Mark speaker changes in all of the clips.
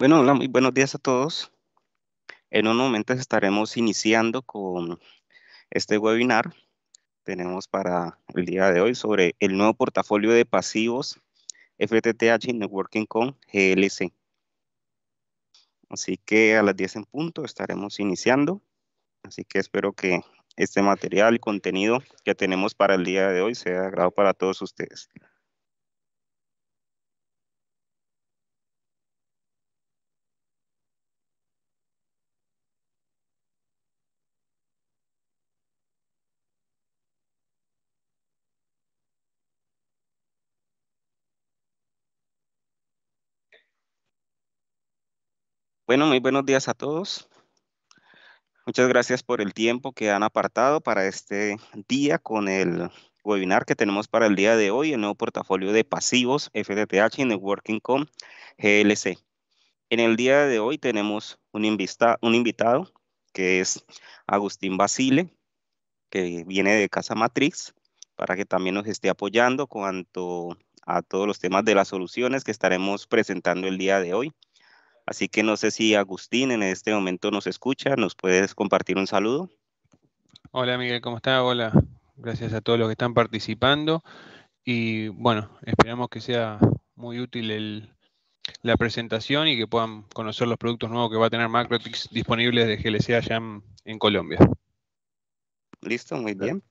Speaker 1: Bueno, hola, muy buenos días a todos. En un momento estaremos iniciando con este webinar. Tenemos para el día de hoy sobre el nuevo portafolio de pasivos FTTH Networking con GLC. Así que a las 10 en punto estaremos iniciando. Así que espero que este material y contenido que tenemos para el día de hoy sea de agrado para todos ustedes. Bueno, muy buenos días a todos. Muchas gracias por el tiempo que han apartado para este día con el webinar que tenemos para el día de hoy, el nuevo portafolio de pasivos FTTH y Networking con GLC. En el día de hoy tenemos un, un invitado que es Agustín Basile, que viene de Casa Matrix, para que también nos esté apoyando cuanto a todos los temas de las soluciones que estaremos presentando el día de hoy. Así que no sé si Agustín en este momento nos escucha, nos puedes compartir un saludo.
Speaker 2: Hola Miguel, ¿cómo está? Hola, gracias a todos los que están participando y bueno, esperamos que sea muy útil la presentación y que puedan conocer los productos nuevos que va a tener Macrotix disponibles de GLC allá en Colombia.
Speaker 1: Listo, muy bien.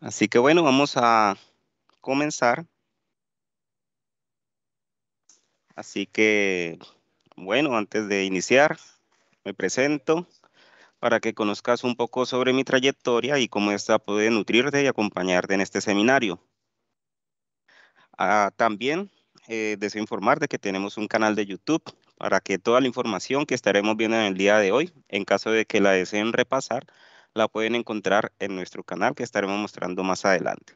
Speaker 1: Así que bueno, vamos a comenzar Así que, bueno, antes de iniciar, me presento para que conozcas un poco sobre mi trayectoria y cómo esta puede nutrirte y acompañarte en este seminario. Ah, también eh, deseo informarte que tenemos un canal de YouTube para que toda la información que estaremos viendo en el día de hoy, en caso de que la deseen repasar, la pueden encontrar en nuestro canal que estaremos mostrando más adelante.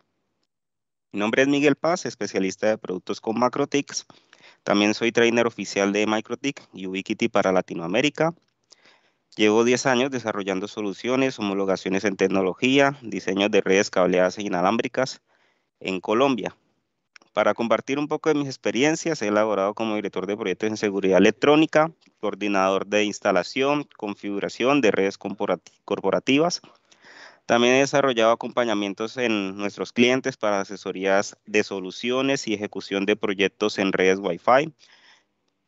Speaker 1: Mi nombre es Miguel Paz, especialista de productos con MacroTix también soy trainer oficial de MicroTIC y Ubiquiti para Latinoamérica. Llevo 10 años desarrollando soluciones, homologaciones en tecnología, diseños de redes cableadas e inalámbricas en Colombia. Para compartir un poco de mis experiencias, he elaborado como director de proyectos en seguridad electrónica, coordinador de instalación, configuración de redes corporativas también he desarrollado acompañamientos en nuestros clientes para asesorías de soluciones y ejecución de proyectos en redes Wi-Fi.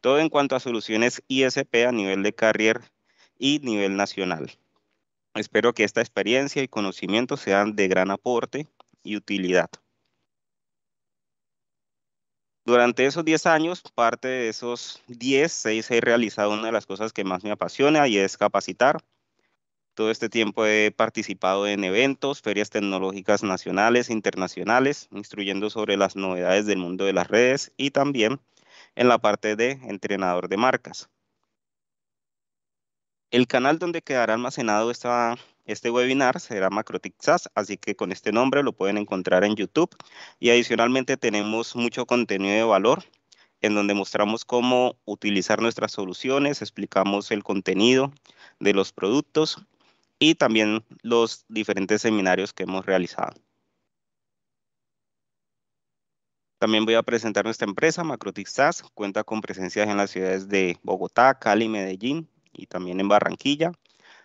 Speaker 1: Todo en cuanto a soluciones ISP a nivel de carrier y nivel nacional. Espero que esta experiencia y conocimiento sean de gran aporte y utilidad. Durante esos 10 años, parte de esos 10, 6 he realizado una de las cosas que más me apasiona y es capacitar. Todo este tiempo he participado en eventos, ferias tecnológicas nacionales e internacionales, instruyendo sobre las novedades del mundo de las redes y también en la parte de entrenador de marcas. El canal donde quedará almacenado esta, este webinar será MacroTixas, así que con este nombre lo pueden encontrar en YouTube. Y adicionalmente tenemos mucho contenido de valor, en donde mostramos cómo utilizar nuestras soluciones, explicamos el contenido de los productos y también los diferentes seminarios que hemos realizado. También voy a presentar nuestra empresa, SAS. Cuenta con presencias en las ciudades de Bogotá, Cali, Medellín y también en Barranquilla.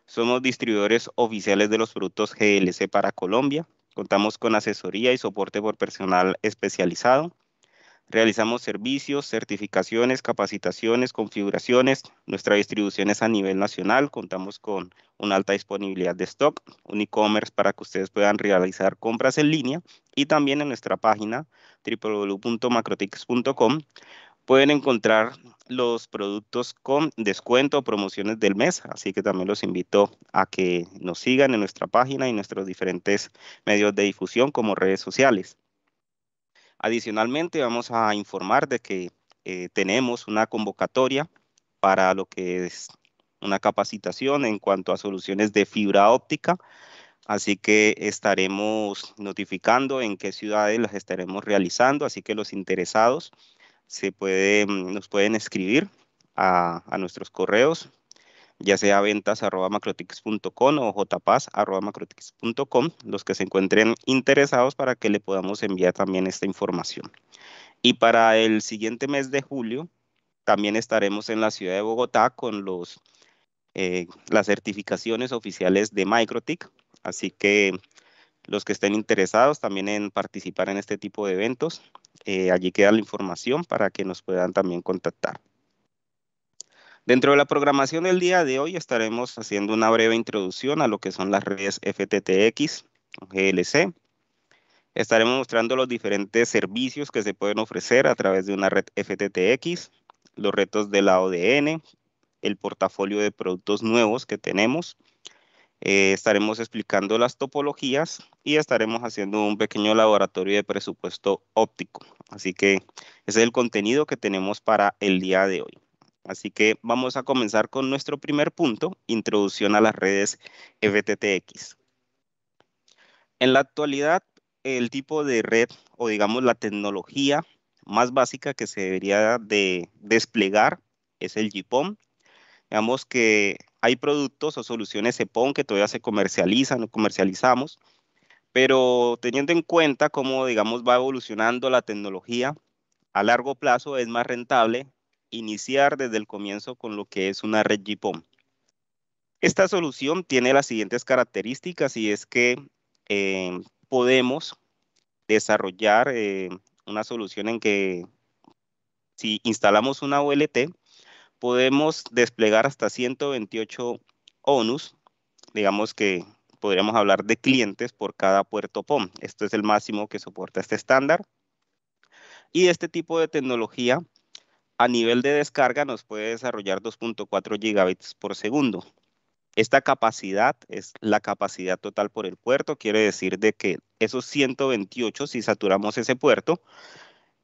Speaker 1: Somos distribuidores oficiales de los productos GLC para Colombia. Contamos con asesoría y soporte por personal especializado. Realizamos servicios, certificaciones, capacitaciones, configuraciones. Nuestra distribución es a nivel nacional. Contamos con una alta disponibilidad de stock, un e-commerce para que ustedes puedan realizar compras en línea y también en nuestra página www.macrotix.com pueden encontrar los productos con descuento o promociones del mes. Así que también los invito a que nos sigan en nuestra página y nuestros diferentes medios de difusión como redes sociales. Adicionalmente, vamos a informar de que eh, tenemos una convocatoria para lo que es una capacitación en cuanto a soluciones de fibra óptica. Así que estaremos notificando en qué ciudades las estaremos realizando. Así que los interesados se pueden, mm, nos pueden escribir a nuestros correos ya sea ventas arroba macrotix.com o jpaz arroba los que se encuentren interesados para que le podamos enviar también esta información. Y para el siguiente mes de julio, también estaremos en la ciudad de Bogotá con los, eh, las certificaciones oficiales de Microtic. Así que los que estén interesados también en participar en este tipo de eventos, eh, allí queda la información para que nos puedan también contactar. Dentro de la programación del día de hoy estaremos haciendo una breve introducción a lo que son las redes FTTX, GLC. Estaremos mostrando los diferentes servicios que se pueden ofrecer a través de una red FTTX, los retos de la ODN, el portafolio de productos nuevos que tenemos. Eh, estaremos explicando las topologías y estaremos haciendo un pequeño laboratorio de presupuesto óptico. Así que ese es el contenido que tenemos para el día de hoy. Así que vamos a comenzar con nuestro primer punto, introducción a las redes FTTX. En la actualidad, el tipo de red o digamos la tecnología más básica que se debería de desplegar es el GPON. Digamos que hay productos o soluciones EPON que todavía se comercializan o comercializamos, pero teniendo en cuenta cómo, digamos, va evolucionando la tecnología, a largo plazo es más rentable iniciar desde el comienzo con lo que es una red POM. Esta solución tiene las siguientes características y es que eh, podemos desarrollar eh, una solución en que si instalamos una OLT, podemos desplegar hasta 128 ONUs, digamos que podríamos hablar de clientes por cada puerto POM. Esto es el máximo que soporta este estándar. Y este tipo de tecnología a nivel de descarga nos puede desarrollar 2.4 gigabits por segundo. Esta capacidad es la capacidad total por el puerto, quiere decir de que esos 128, si saturamos ese puerto,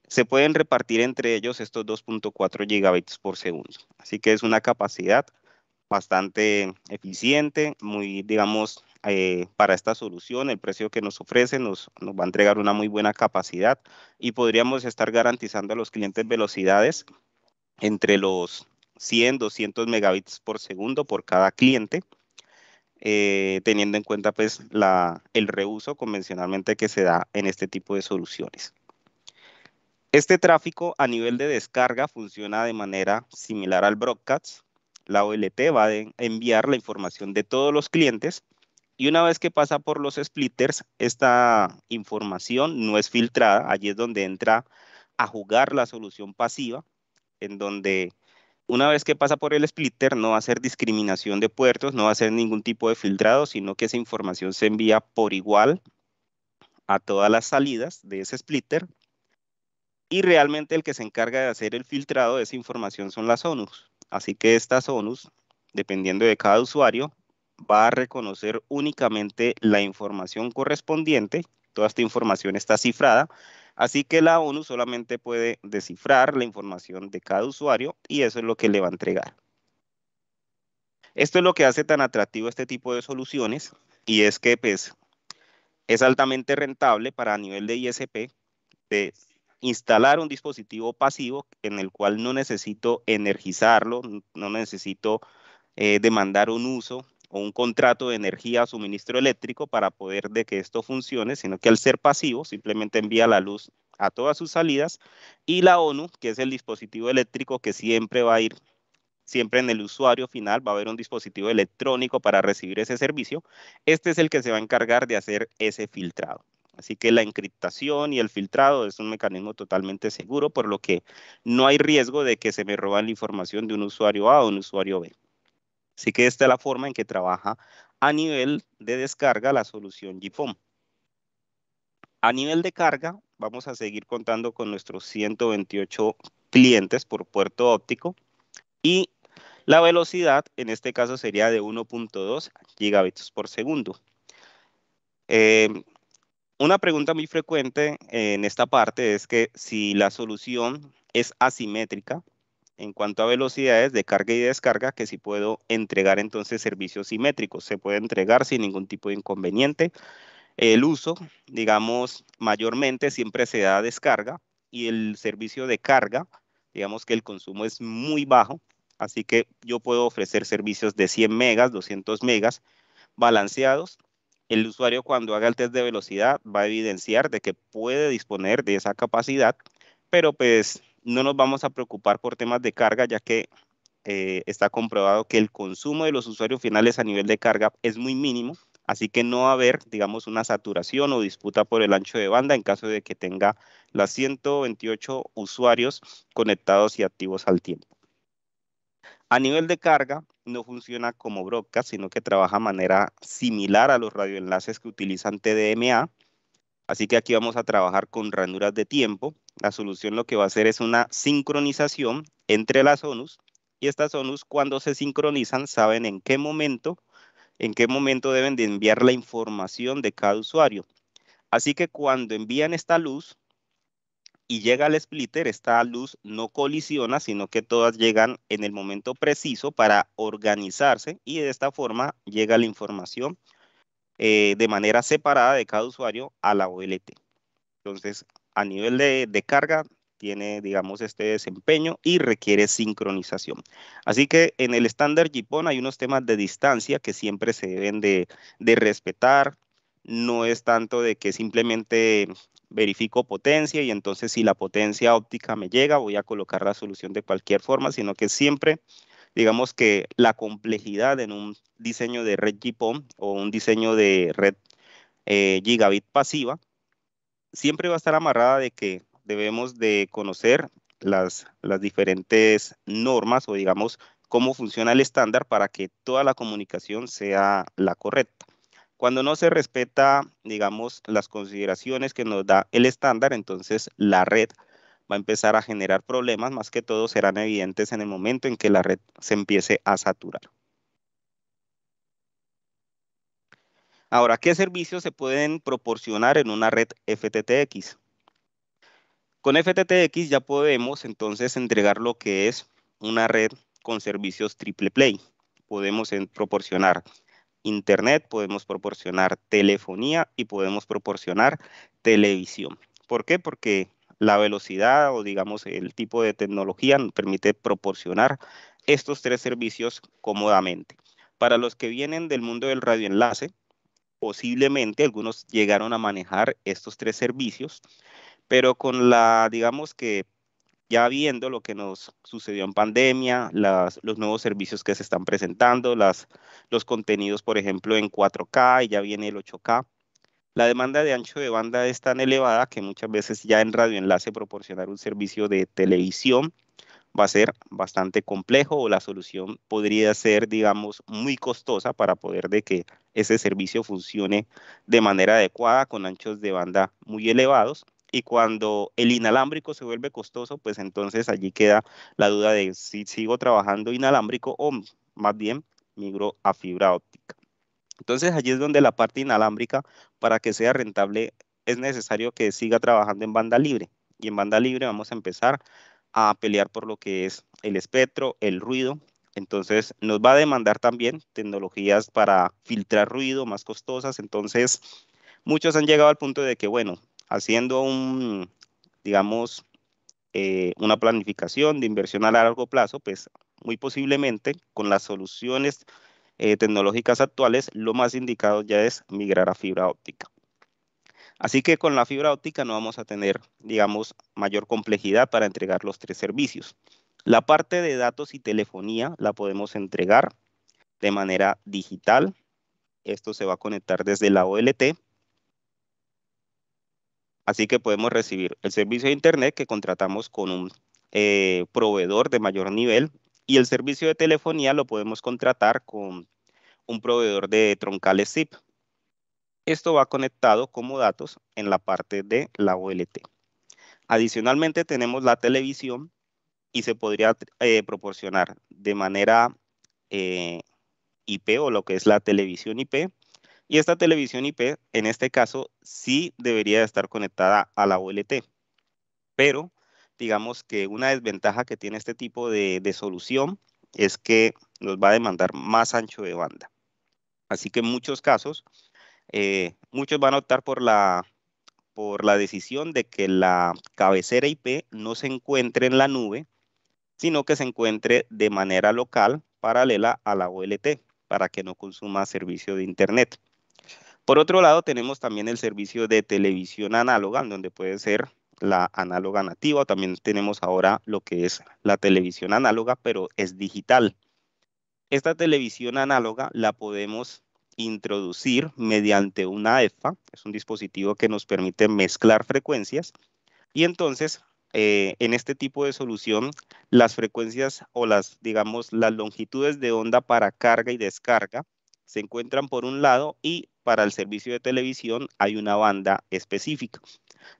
Speaker 1: se pueden repartir entre ellos estos 2.4 gigabits por segundo. Así que es una capacidad bastante eficiente, muy, digamos, eh, para esta solución, el precio que nos ofrece nos, va a entregar una muy buena capacidad y podríamos estar garantizando a los clientes velocidades entre los 100, 200 megabits por segundo por cada cliente, eh, teniendo en cuenta pues el reuso convencionalmente que se da en este tipo de soluciones. Este tráfico a nivel de descarga funciona de manera similar al broadcast. La OLT va a enviar la información de todos los clientes y una vez que pasa por los splitters, esta información no es filtrada. Allí es donde entra a jugar la solución pasiva, en donde una vez que pasa por el splitter no va a ser discriminación de puertos, no va a ser ningún tipo de filtrado, sino que esa información se envía por igual a todas las salidas de ese splitter. Y realmente el que se encarga de hacer el filtrado de esa información son las ONUs. Así que estas ONUs, dependiendo de cada usuario, va a reconocer únicamente la información correspondiente. Toda esta información está cifrada, así que la ONU solamente puede descifrar la información de cada usuario y eso es lo que le va a entregar. Esto es lo que hace tan atractivo este tipo de soluciones y es que pues, es altamente rentable para a nivel de ISP de instalar un dispositivo pasivo en el cual no necesito energizarlo, no necesito eh, demandar un uso, un contrato de energía suministro eléctrico para poder de que esto funcione, sino que al ser pasivo simplemente envía la luz a todas sus salidas y la ONU, que es el dispositivo eléctrico que siempre va a ir siempre en el usuario final va a haber un dispositivo electrónico para recibir ese servicio. Este es el que se va a encargar de hacer ese filtrado. Así que la encriptación y el filtrado es un mecanismo totalmente seguro, por lo que no hay riesgo de que se me roban la información de un usuario A o un usuario B. Así que esta es la forma en que trabaja a nivel de descarga la solución GFOM. A nivel de carga, vamos a seguir contando con nuestros 128 clientes por puerto óptico y la velocidad en este caso sería de 1.2 gigabits por segundo. Eh, una pregunta muy frecuente en esta parte es que si la solución es asimétrica, en cuanto a velocidades de carga y descarga que si puedo entregar entonces servicios simétricos. Se puede entregar sin ningún tipo de inconveniente. El uso, digamos, mayormente siempre se da descarga y el servicio de carga, digamos que el consumo es muy bajo, así que yo puedo ofrecer servicios de 100 megas, 200 megas balanceados. El usuario cuando haga el test de velocidad va a evidenciar de que puede disponer de esa capacidad, pero pues no nos vamos a preocupar por temas de carga, ya que eh, está comprobado que el consumo de los usuarios finales a nivel de carga es muy mínimo, así que no va a haber, digamos, una saturación o disputa por el ancho de banda en caso de que tenga las 128 usuarios conectados y activos al tiempo. A nivel de carga, no funciona como broadcast, sino que trabaja de manera similar a los radioenlaces que utilizan TDMA, Así que aquí vamos a trabajar con ranuras de tiempo. La solución lo que va a hacer es una sincronización entre las ONUs y estas ONUs cuando se sincronizan saben en qué momento, en qué momento deben de enviar la información de cada usuario. Así que cuando envían esta luz y llega al splitter, esta luz no colisiona, sino que todas llegan en el momento preciso para organizarse y de esta forma llega la información eh, de manera separada de cada usuario a la OLT. Entonces, a nivel de, carga, tiene, digamos, este desempeño y requiere sincronización. Así que en el estándar JIPON hay unos temas de distancia que siempre se deben de respetar. No es tanto de que simplemente verifico potencia y entonces si la potencia óptica me llega voy a colocar la solución de cualquier forma, sino que siempre digamos que la complejidad en un diseño de red GPOM o un diseño de red eh, gigabit pasiva, siempre va a estar amarrada de que debemos de conocer las, las diferentes normas o digamos cómo funciona el estándar para que toda la comunicación sea la correcta. Cuando no se respeta, digamos, las consideraciones que nos da el estándar, entonces la red va a empezar a generar problemas, más que todo serán evidentes en el momento en que la red se empiece a saturar. Ahora, ¿qué servicios se pueden proporcionar en una red FTTX? Con FTTX ya podemos entonces entregar lo que es una red con servicios triple play. Podemos proporcionar internet, podemos proporcionar telefonía y podemos proporcionar televisión. ¿Por qué? Porque la velocidad o digamos el tipo de tecnología nos permite proporcionar estos tres servicios cómodamente. Para los que vienen del mundo del radioenlace, posiblemente algunos llegaron a manejar estos tres servicios, pero con la, digamos que ya viendo lo que nos sucedió en pandemia, los nuevos servicios que se están presentando, las, los contenidos, por ejemplo, en 4K y ya viene el 8K, la demanda de ancho de banda es tan elevada que muchas veces ya en radioenlace proporcionar un servicio de televisión va a ser bastante complejo o la solución podría ser, digamos, muy costosa para poder de que ese servicio funcione de manera adecuada con anchos de banda muy elevados. Y cuando el inalámbrico se vuelve costoso, pues entonces allí queda la duda de si sigo trabajando inalámbrico o más bien migro a fibra óptica. Entonces allí es donde la parte inalámbrica, para que sea rentable, es necesario que siga trabajando en banda libre. Y en banda libre vamos a empezar a pelear por lo que es el espectro, el ruido. Entonces nos va a demandar también tecnologías para filtrar ruido más costosas. Entonces muchos han llegado al punto de que, bueno, haciendo un, digamos, eh, una planificación de inversión a largo plazo, pues muy posiblemente con las soluciones eh, tecnológicas actuales, lo más indicado ya es migrar a fibra óptica. Así que con la fibra óptica no vamos a tener, digamos, mayor complejidad para entregar los tres servicios. La parte de datos y telefonía la podemos entregar de manera digital. Esto se va a conectar desde la OLT. Así que podemos recibir el servicio de Internet que contratamos con un eh, proveedor de mayor nivel y el servicio de telefonía lo podemos contratar con un proveedor de troncales zip. Esto va conectado como datos en la parte de la OLT. Adicionalmente tenemos la televisión y se podría eh, proporcionar de manera eh, IP o lo que es la televisión IP. Y esta televisión IP, en este caso, sí debería estar conectada a la OLT. Pero digamos que una desventaja que tiene este tipo de, solución es que nos va a demandar más ancho de banda. Así que en muchos casos, eh, muchos van a optar por la, por la decisión de que la cabecera IP no se encuentre en la nube, sino que se encuentre de manera local paralela a la OLT para que no consuma servicio de Internet. Por otro lado, tenemos también el servicio de televisión análoga, donde puede ser la análoga nativa, también tenemos ahora lo que es la televisión análoga, pero es digital. Esta televisión análoga la podemos introducir mediante una EFA, es un dispositivo que nos permite mezclar frecuencias, y entonces eh, en este tipo de solución las frecuencias o las, digamos, las longitudes de onda para carga y descarga se encuentran por un lado y para el servicio de televisión hay una banda específica.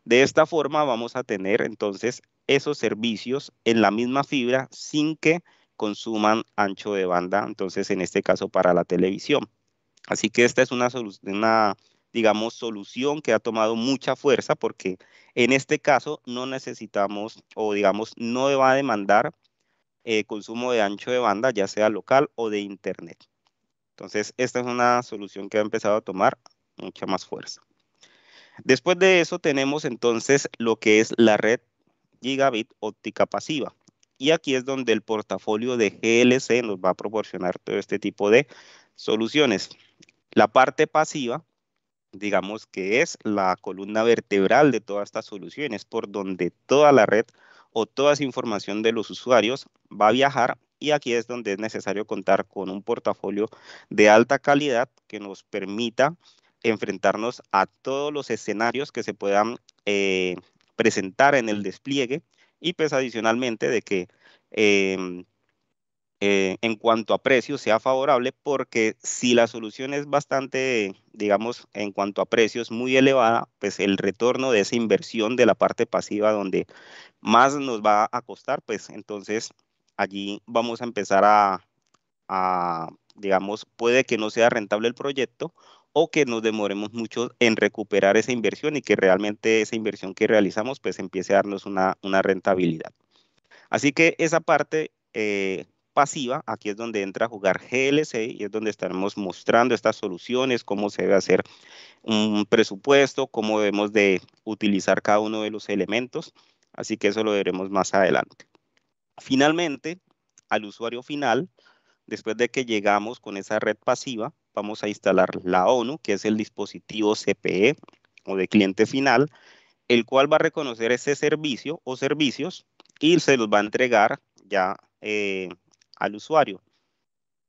Speaker 1: De esta forma vamos a tener entonces esos servicios en la misma fibra sin que consuman ancho de banda, entonces en este caso para la televisión. Así que esta es una, digamos, solución que ha tomado mucha fuerza porque en este caso no necesitamos o digamos no va a demandar eh, consumo de ancho de banda, ya sea local o de internet. Entonces, esta es una solución que ha empezado a tomar mucha más fuerza. Después de eso tenemos entonces lo que es la red gigabit óptica pasiva. Y aquí es donde el portafolio de GLC nos va a proporcionar todo este tipo de soluciones. La parte pasiva, digamos que es la columna vertebral de todas estas soluciones, por donde toda la red o toda esa información de los usuarios va a viajar y aquí es donde es necesario contar con un portafolio de alta calidad que nos permita enfrentarnos a todos los escenarios que se puedan eh, presentar en el despliegue y pues adicionalmente de que em, eh, en cuanto a precios sea favorable porque si la solución es bastante, digamos, en cuanto a precios muy elevada, pues el retorno de esa inversión de la parte pasiva donde más nos va a costar, pues entonces allí vamos a empezar a, digamos, puede que no sea rentable el proyecto o que nos demoremos mucho en recuperar esa inversión y que realmente esa inversión que realizamos pues empiece a darnos una, rentabilidad. Así que esa parte eh, pasiva, aquí es donde entra a jugar GLC y es donde estaremos mostrando estas soluciones, cómo se debe hacer un presupuesto, cómo debemos de utilizar cada uno de los elementos. Así que eso lo veremos más adelante. Finalmente, al usuario final, después de que llegamos con esa red pasiva, vamos a instalar la ONU, que es el dispositivo CPE o de cliente final, el cual va a reconocer ese servicio o servicios y se los va a entregar ya eh, al usuario.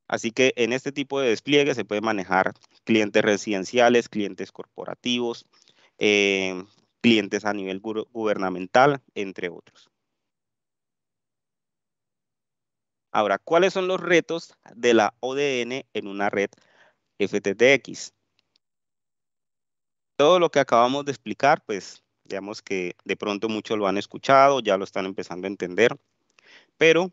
Speaker 1: Así que en este tipo de despliegue se puede manejar clientes residenciales, clientes corporativos, eh, clientes a nivel gubernamental, entre otros. Ahora, ¿cuáles son los retos de la ODN en una red FTTX? Todo lo que acabamos de explicar, pues digamos que de pronto muchos lo han escuchado, ya lo están empezando a entender, pero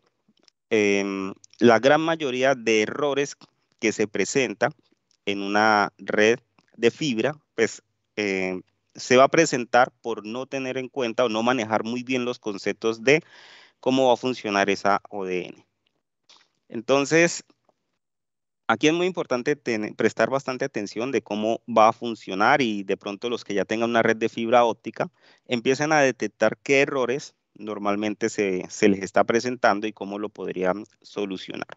Speaker 1: em, la gran mayoría de errores que se presenta en una red de fibra, pues em, se va a presentar por no tener en cuenta o no manejar muy bien los conceptos de cómo va a funcionar esa ODN. Entonces, aquí es muy importante prestar bastante atención de cómo va a funcionar y de pronto los que ya tengan una red de fibra óptica empiecen a detectar qué errores normalmente se les está presentando y cómo lo podrían solucionar.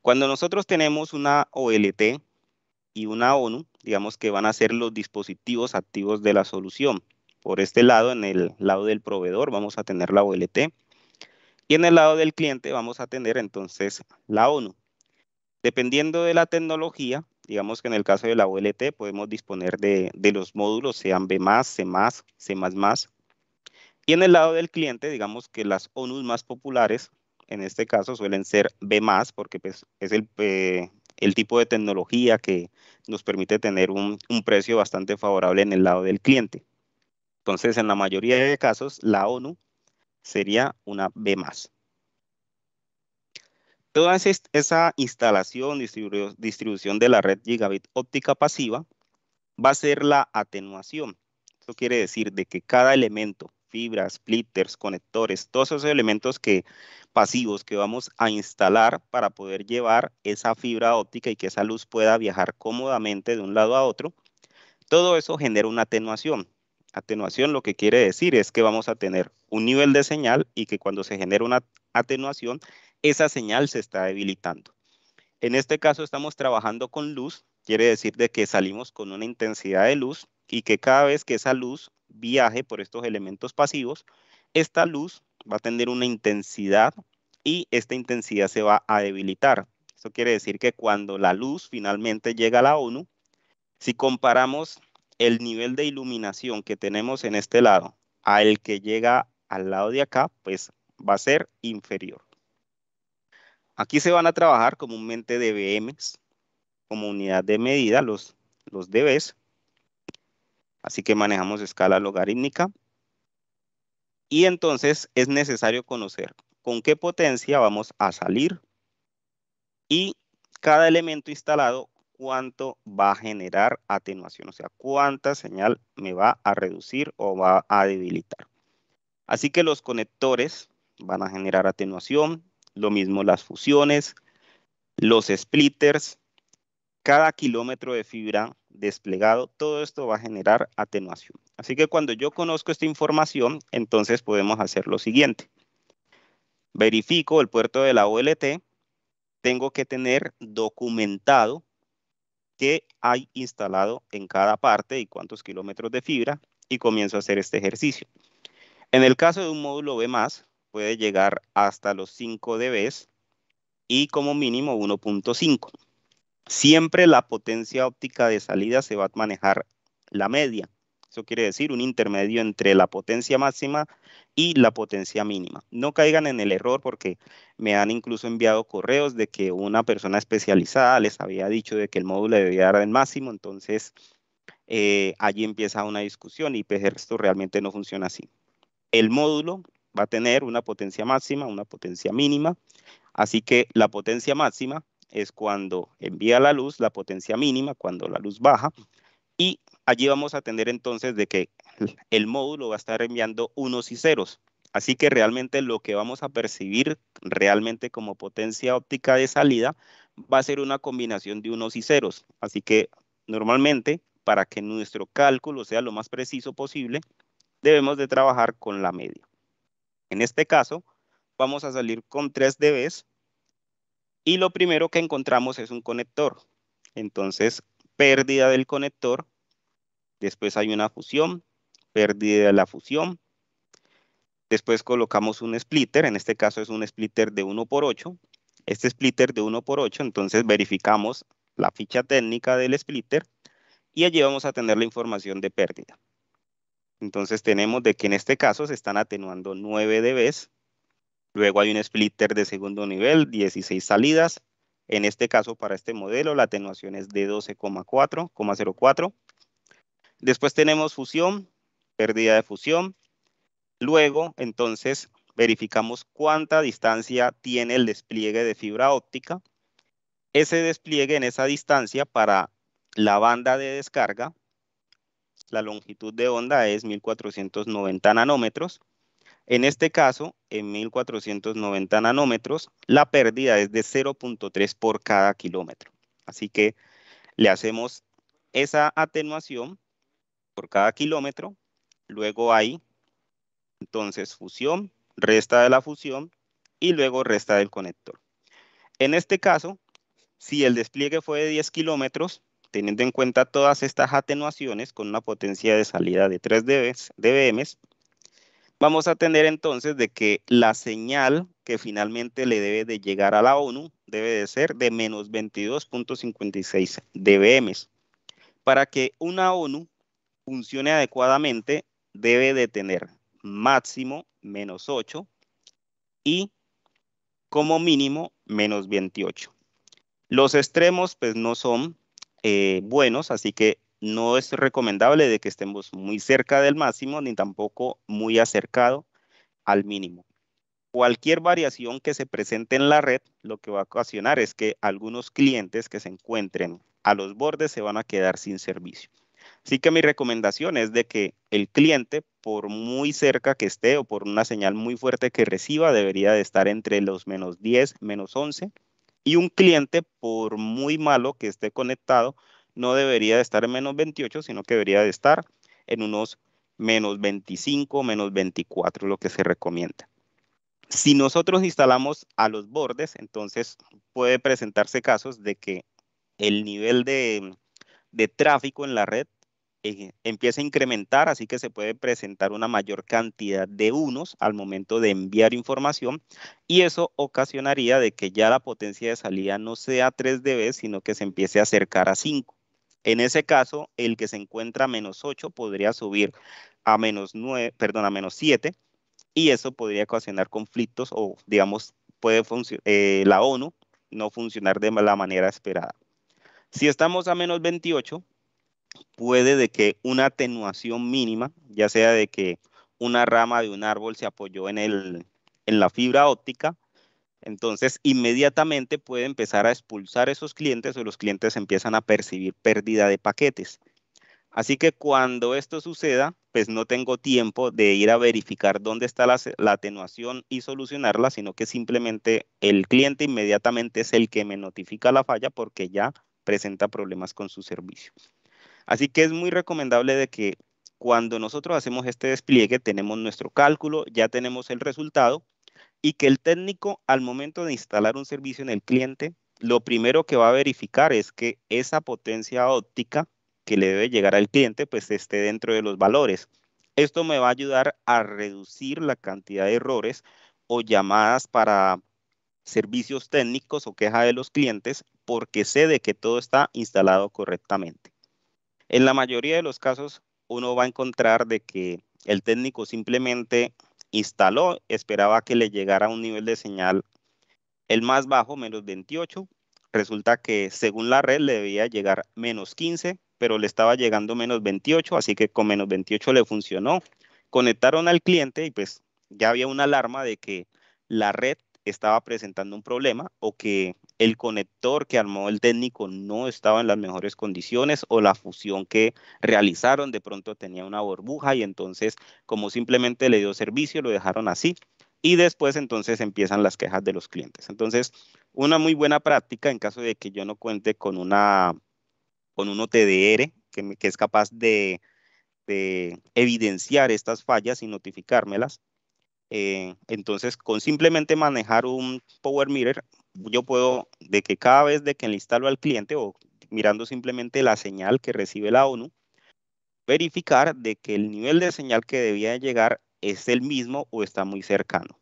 Speaker 1: Cuando nosotros tenemos una OLT y una ONU, digamos que van a ser los dispositivos activos de la solución. Por este lado, en el lado del proveedor, vamos a tener la OLT y en el lado del cliente vamos a tener entonces la ONU. Dependiendo de la tecnología, digamos que en el caso de la OLT podemos disponer de, los módulos, sean B+, C+, C++. Y en el lado del cliente, digamos que las ONUs más populares, en este caso suelen ser B+, porque pues, es eh, el, tipo de tecnología que nos permite tener un, un, precio bastante favorable en el lado del cliente. Entonces, en la mayoría de casos, la ONU sería una B+. Toda esa instalación, distribución de la red gigabit óptica pasiva va a ser la atenuación. Esto quiere decir de que cada elemento, fibras, splitters, conectores, todos esos elementos que, pasivos que vamos a instalar para poder llevar esa fibra óptica y que esa luz pueda viajar cómodamente de un lado a otro, todo eso genera una atenuación. Atenuación lo que quiere decir es que vamos a tener un nivel de señal y que cuando se genera una atenuación, esa señal se está debilitando. En este caso estamos trabajando con luz, quiere decir de que salimos con una intensidad de luz y que cada vez que esa luz viaje por estos elementos pasivos, esta luz va a tener una intensidad y esta intensidad se va a debilitar. Esto quiere decir que cuando la luz finalmente llega a la ONU, si comparamos el nivel de iluminación que tenemos en este lado al que llega al lado de acá, pues va a ser inferior. Aquí se van a trabajar comúnmente DBMs como unidad de medida, los, los dBs. Así que manejamos escala logarítmica. Y entonces es necesario conocer con qué potencia vamos a salir y cada elemento instalado cuánto va a generar atenuación, o sea, cuánta señal me va a reducir o va a debilitar. Así que los conectores van a generar atenuación, lo mismo las fusiones, los splitters, cada kilómetro de fibra desplegado, todo esto va a generar atenuación. Así que cuando yo conozco esta información, entonces podemos hacer lo siguiente. Verifico el puerto de la OLT, tengo que tener documentado qué hay instalado en cada parte y cuántos kilómetros de fibra y comienzo a hacer este ejercicio. En el caso de un módulo B+, puede llegar hasta los 5 dB y como mínimo 1.5. Siempre la potencia óptica de salida se va a manejar la media. Eso quiere decir un intermedio entre la potencia máxima y la potencia mínima. No caigan en el error porque me han incluso enviado correos de que una persona especializada les había dicho de que el módulo debía dar el máximo, entonces eh, allí empieza una discusión y pues esto realmente no funciona así. El módulo va a tener una potencia máxima, una potencia mínima, así que la potencia máxima es cuando envía la luz, la potencia mínima cuando la luz baja, y Allí vamos a tener entonces de que el módulo va a estar enviando unos y ceros. Así que realmente lo que vamos a percibir realmente como potencia óptica de salida va a ser una combinación de unos y ceros. Así que normalmente para que nuestro cálculo sea lo más preciso posible, debemos de trabajar con la media. En este caso, vamos a salir con 3 dBs y lo primero que encontramos es un conector. Entonces, pérdida del conector después hay una fusión, pérdida de la fusión, después colocamos un splitter, en este caso es un splitter de 1 por 8 este splitter de 1 por 8 entonces verificamos la ficha técnica del splitter y allí vamos a tener la información de pérdida. Entonces tenemos de que en este caso se están atenuando 9 dBs, luego hay un splitter de segundo nivel, 16 salidas, en este caso para este modelo la atenuación es de 12,4,04 Después tenemos fusión, pérdida de fusión. Luego, entonces, verificamos cuánta distancia tiene el despliegue de fibra óptica. Ese despliegue en esa distancia para la banda de descarga, la longitud de onda es 1490 nanómetros. En este caso, en 1490 nanómetros, la pérdida es de 0.3 por cada kilómetro. Así que le hacemos esa atenuación por cada kilómetro. Luego hay, entonces, fusión, resta de la fusión y luego resta del conector. En este caso, si el despliegue fue de 10 kilómetros, teniendo en cuenta todas estas atenuaciones con una potencia de salida de 3 dBm, vamos a tener entonces de que la señal que finalmente le debe de llegar a la ONU debe de ser de menos 22.56 dBm. Para que una ONU funcione adecuadamente, debe de tener máximo menos 8 y como mínimo menos 28. Los extremos pues no son eh, buenos, así que no es recomendable de que estemos muy cerca del máximo ni tampoco muy acercado al mínimo. Cualquier variación que se presente en la red lo que va a ocasionar es que algunos clientes que se encuentren a los bordes se van a quedar sin servicio. Así que mi recomendación es de que el cliente, por muy cerca que esté o por una señal muy fuerte que reciba, debería de estar entre los menos 10, menos 11. Y un cliente, por muy malo que esté conectado, no debería de estar en menos 28, sino que debería de estar en unos menos 25, menos 24, lo que se recomienda. Si nosotros instalamos a los bordes, entonces puede presentarse casos de que el nivel de, tráfico en la red eh, empieza a incrementar, así que se puede presentar una mayor cantidad de unos al momento de enviar información y eso ocasionaría de que ya la potencia de salida no sea 3 dB, sino que se empiece a acercar a 5. En ese caso, el que se encuentra a menos 8 podría subir a menos 9, perdón, a menos 7 y eso podría ocasionar conflictos o, digamos, puede eh, la ONU no funcionar de la manera esperada. Si estamos a menos 28, puede de que una atenuación mínima, ya sea de que una rama de un árbol se apoyó en, la fibra óptica, entonces inmediatamente puede empezar a expulsar esos clientes o los clientes empiezan a percibir pérdida de paquetes. Así que cuando esto suceda, pues no tengo tiempo de ir a verificar dónde está la, la, atenuación y solucionarla, sino que simplemente el cliente inmediatamente es el que me notifica la falla porque ya presenta problemas con su servicio. Así que es muy recomendable de que cuando nosotros hacemos este despliegue tenemos nuestro cálculo, ya tenemos el resultado y que el técnico al momento de instalar un servicio en el cliente, lo primero que va a verificar es que esa potencia óptica que le debe llegar al cliente pues esté dentro de los valores. Esto me va a ayudar a reducir la cantidad de errores o llamadas para servicios técnicos o queja de los clientes porque sé de que todo está instalado correctamente. En la mayoría de los casos uno va a encontrar de que el técnico simplemente instaló, esperaba que le llegara un nivel de señal el más bajo, menos 28. Resulta que según la red le debía llegar menos 15, pero le estaba llegando menos 28, así que con menos 28 le funcionó. Conectaron al cliente y pues ya había una alarma de que la red estaba presentando un problema o que el conector que armó el técnico no estaba en las mejores condiciones o la fusión que realizaron de pronto tenía una burbuja y entonces como simplemente le dio servicio lo dejaron así y después entonces empiezan las quejas de los clientes. Entonces, una muy buena práctica en caso de que yo no cuente con una con un OTDR que, que es capaz de, de evidenciar estas fallas y notificármelas eh, entonces, con simplemente manejar un Power Mirror, yo puedo, de que cada vez de que le instalo al cliente o mirando simplemente la señal que recibe la ONU, verificar de que el nivel de señal que debía llegar es el mismo o está muy cercano.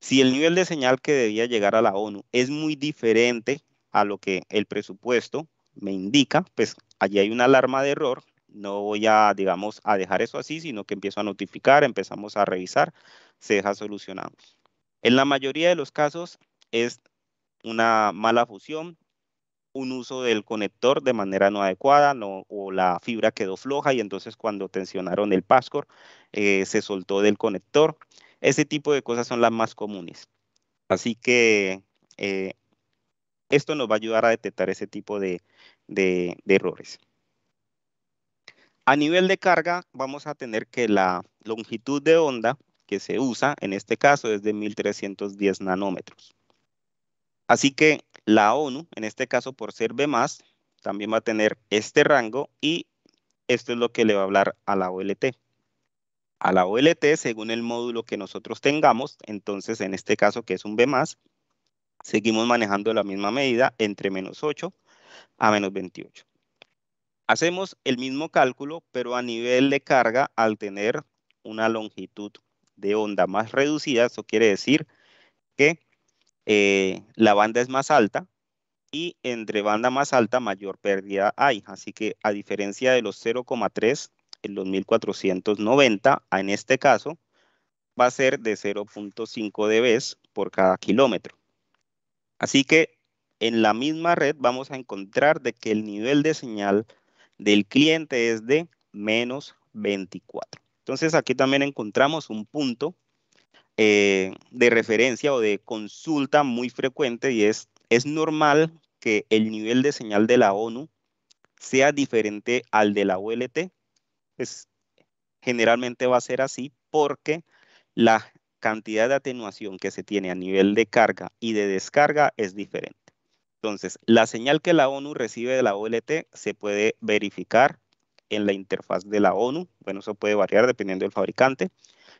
Speaker 1: Si el nivel de señal que debía llegar a la ONU es muy diferente a lo que el presupuesto me indica, pues allí hay una alarma de error no voy a, digamos, a dejar eso así, sino que empiezo a notificar, empezamos a revisar, se deja solucionado. En la mayoría de los casos es una mala fusión, un uso del conector de manera no adecuada o la fibra quedó floja y entonces cuando tensionaron el PASCOR eh, se soltó del conector. Ese tipo de cosas son las más comunes. Así que eh, esto nos va a ayudar a detectar ese tipo de errores. A nivel de carga, vamos a tener que la longitud de onda que se usa, en este caso, es de 1310 nanómetros. Así que la ONU, en este caso por ser B+, también va a tener este rango y esto es lo que le va a hablar a la OLT. A la OLT, según el módulo que nosotros tengamos, entonces en este caso que es un B+, seguimos manejando la misma medida entre menos 8 a menos 28. Hacemos el mismo cálculo, pero a nivel de carga al tener una longitud de onda más reducida, eso quiere decir que eh, la banda es más alta y entre banda más alta mayor pérdida hay. Así que a diferencia de los 0,3 en los 1490, en este caso va a ser de 0.5 dB por cada kilómetro. Así que en la misma red vamos a encontrar de que el nivel de señal del cliente es de menos 24. Entonces aquí también encontramos un punto eh, de referencia o de consulta muy frecuente y es, es normal que el nivel de señal de la ONU sea diferente al de la OLT. Pues, generalmente va a ser así porque la cantidad de atenuación que se tiene a nivel de carga y de descarga es diferente. Entonces, la señal que la ONU recibe de la OLT se puede verificar en la interfaz de la ONU. Bueno, eso puede variar dependiendo del fabricante.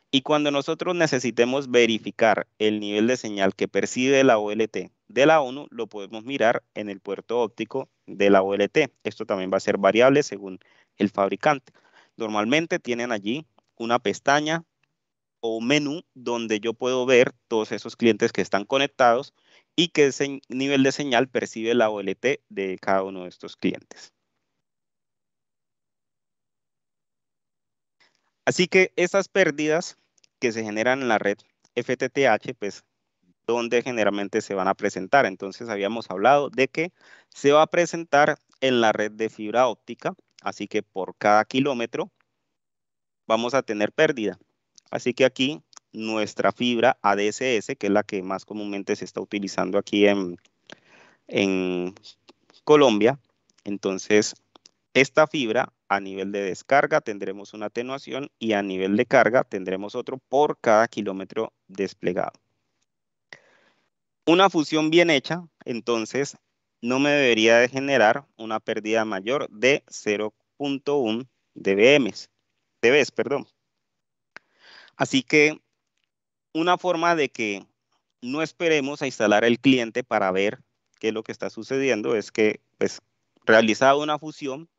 Speaker 1: Y cuando nosotros necesitemos verificar el nivel de señal que percibe la OLT de la ONU, lo podemos mirar en el puerto óptico de la OLT. Esto también va a ser variable según el fabricante. Normalmente tienen allí una pestaña o menú donde yo puedo ver todos esos clientes que están conectados y qué nivel de señal percibe la OLT de cada uno de estos clientes. Así que esas pérdidas que se generan en la red FTTH, pues, ¿dónde generalmente se van a presentar? Entonces habíamos hablado de que se va a presentar en la red de fibra óptica, así que por cada kilómetro vamos a tener pérdida. Así que aquí nuestra fibra ADSS, que es la que más comúnmente se está utilizando aquí en, Colombia. Entonces, esta fibra a nivel de descarga tendremos una atenuación y a nivel de carga tendremos otro por cada kilómetro desplegado. Una fusión bien hecha, entonces, no me debería de generar una pérdida mayor de 0.1 dBm, dBs, perdón. Así que una forma de que no esperemos a instalar el cliente para ver qué es lo que está sucediendo es que, pues, realizada una fusión,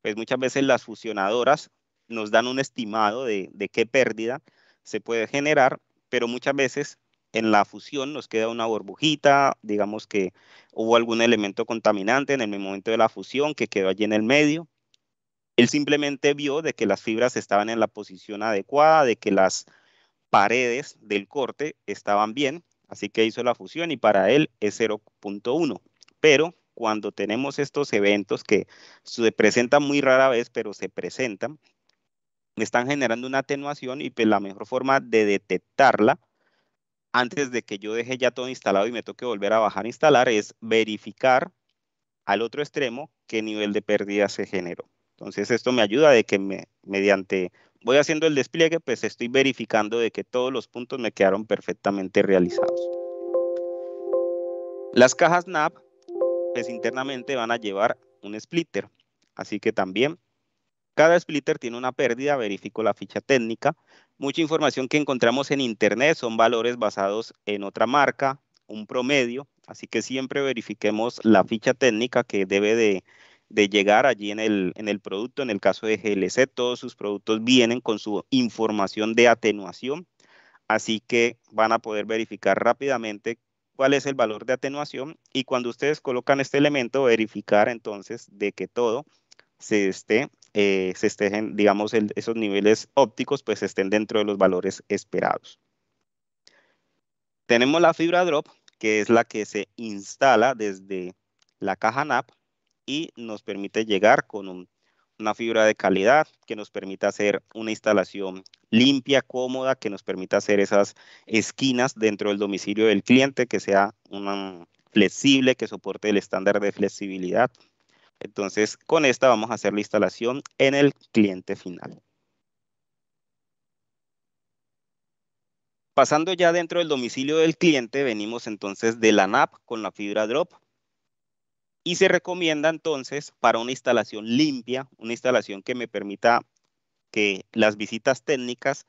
Speaker 1: pues muchas veces las fusionadoras nos dan un estimado de, de qué pérdida se puede generar, pero muchas veces en la fusión nos queda una burbujita, digamos que hubo algún elemento contaminante en el momento de la fusión que quedó allí en el medio. Él simplemente vio de que las fibras estaban en la posición adecuada, de que las paredes del corte estaban bien, así que hizo la fusión y para él es 0.1. Pero cuando tenemos estos eventos que se presentan muy rara vez, pero se presentan, están generando una atenuación y pues la mejor forma de detectarla antes de que yo deje ya todo instalado y me toque volver a bajar a instalar es verificar al otro extremo qué nivel de pérdida se generó. Entonces esto me ayuda de que me, mediante voy haciendo el despliegue, pues estoy verificando de que todos los puntos me quedaron perfectamente realizados. Las cajas NAP, pues internamente van a llevar un splitter, así que también cada splitter tiene una pérdida, verifico la ficha técnica. Mucha información que encontramos en internet son valores basados en otra marca, un promedio, así que siempre verifiquemos la ficha técnica que debe de de llegar allí en el, producto. En el caso de GLC, todos sus productos vienen con su información de atenuación, así que van a poder verificar rápidamente cuál es el valor de atenuación y cuando ustedes colocan este elemento, verificar entonces de que todo se esté, eh, digamos, esos niveles ópticos pues estén dentro de los valores esperados. Tenemos la fibra drop, que es la que se instala desde la caja NAP y nos permite llegar con una fibra de calidad que nos permita hacer una instalación limpia, cómoda, que nos permita hacer esas esquinas dentro del domicilio del cliente, que sea flexible, que soporte el estándar de flexibilidad. Entonces, con esta vamos a hacer la instalación en el cliente final. Pasando ya dentro del domicilio del cliente, venimos entonces de la NAP con la fibra drop. Y se recomienda entonces para una instalación limpia, una instalación que me permita que las visitas técnicas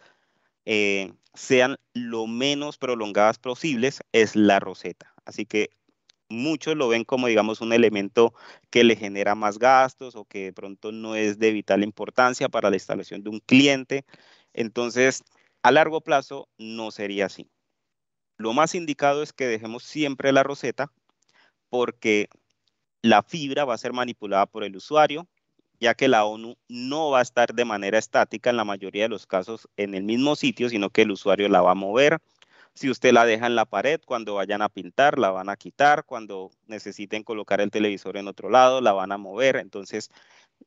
Speaker 1: eh, sean lo menos prolongadas posibles, es la roseta. Así que muchos lo ven como, digamos, un elemento que le genera más gastos o que de pronto no es de vital importancia para la instalación de un cliente. Entonces, a largo plazo no sería así. Lo más indicado es que dejemos siempre la roseta porque la fibra va a ser manipulada por el usuario, ya que la ONU no va a estar de manera estática en la mayoría de los casos en el mismo sitio, sino que el usuario la va a mover. Si usted la deja en la pared, cuando vayan a pintar, la van a quitar. Cuando necesiten colocar el televisor en otro lado, la van a mover. Entonces,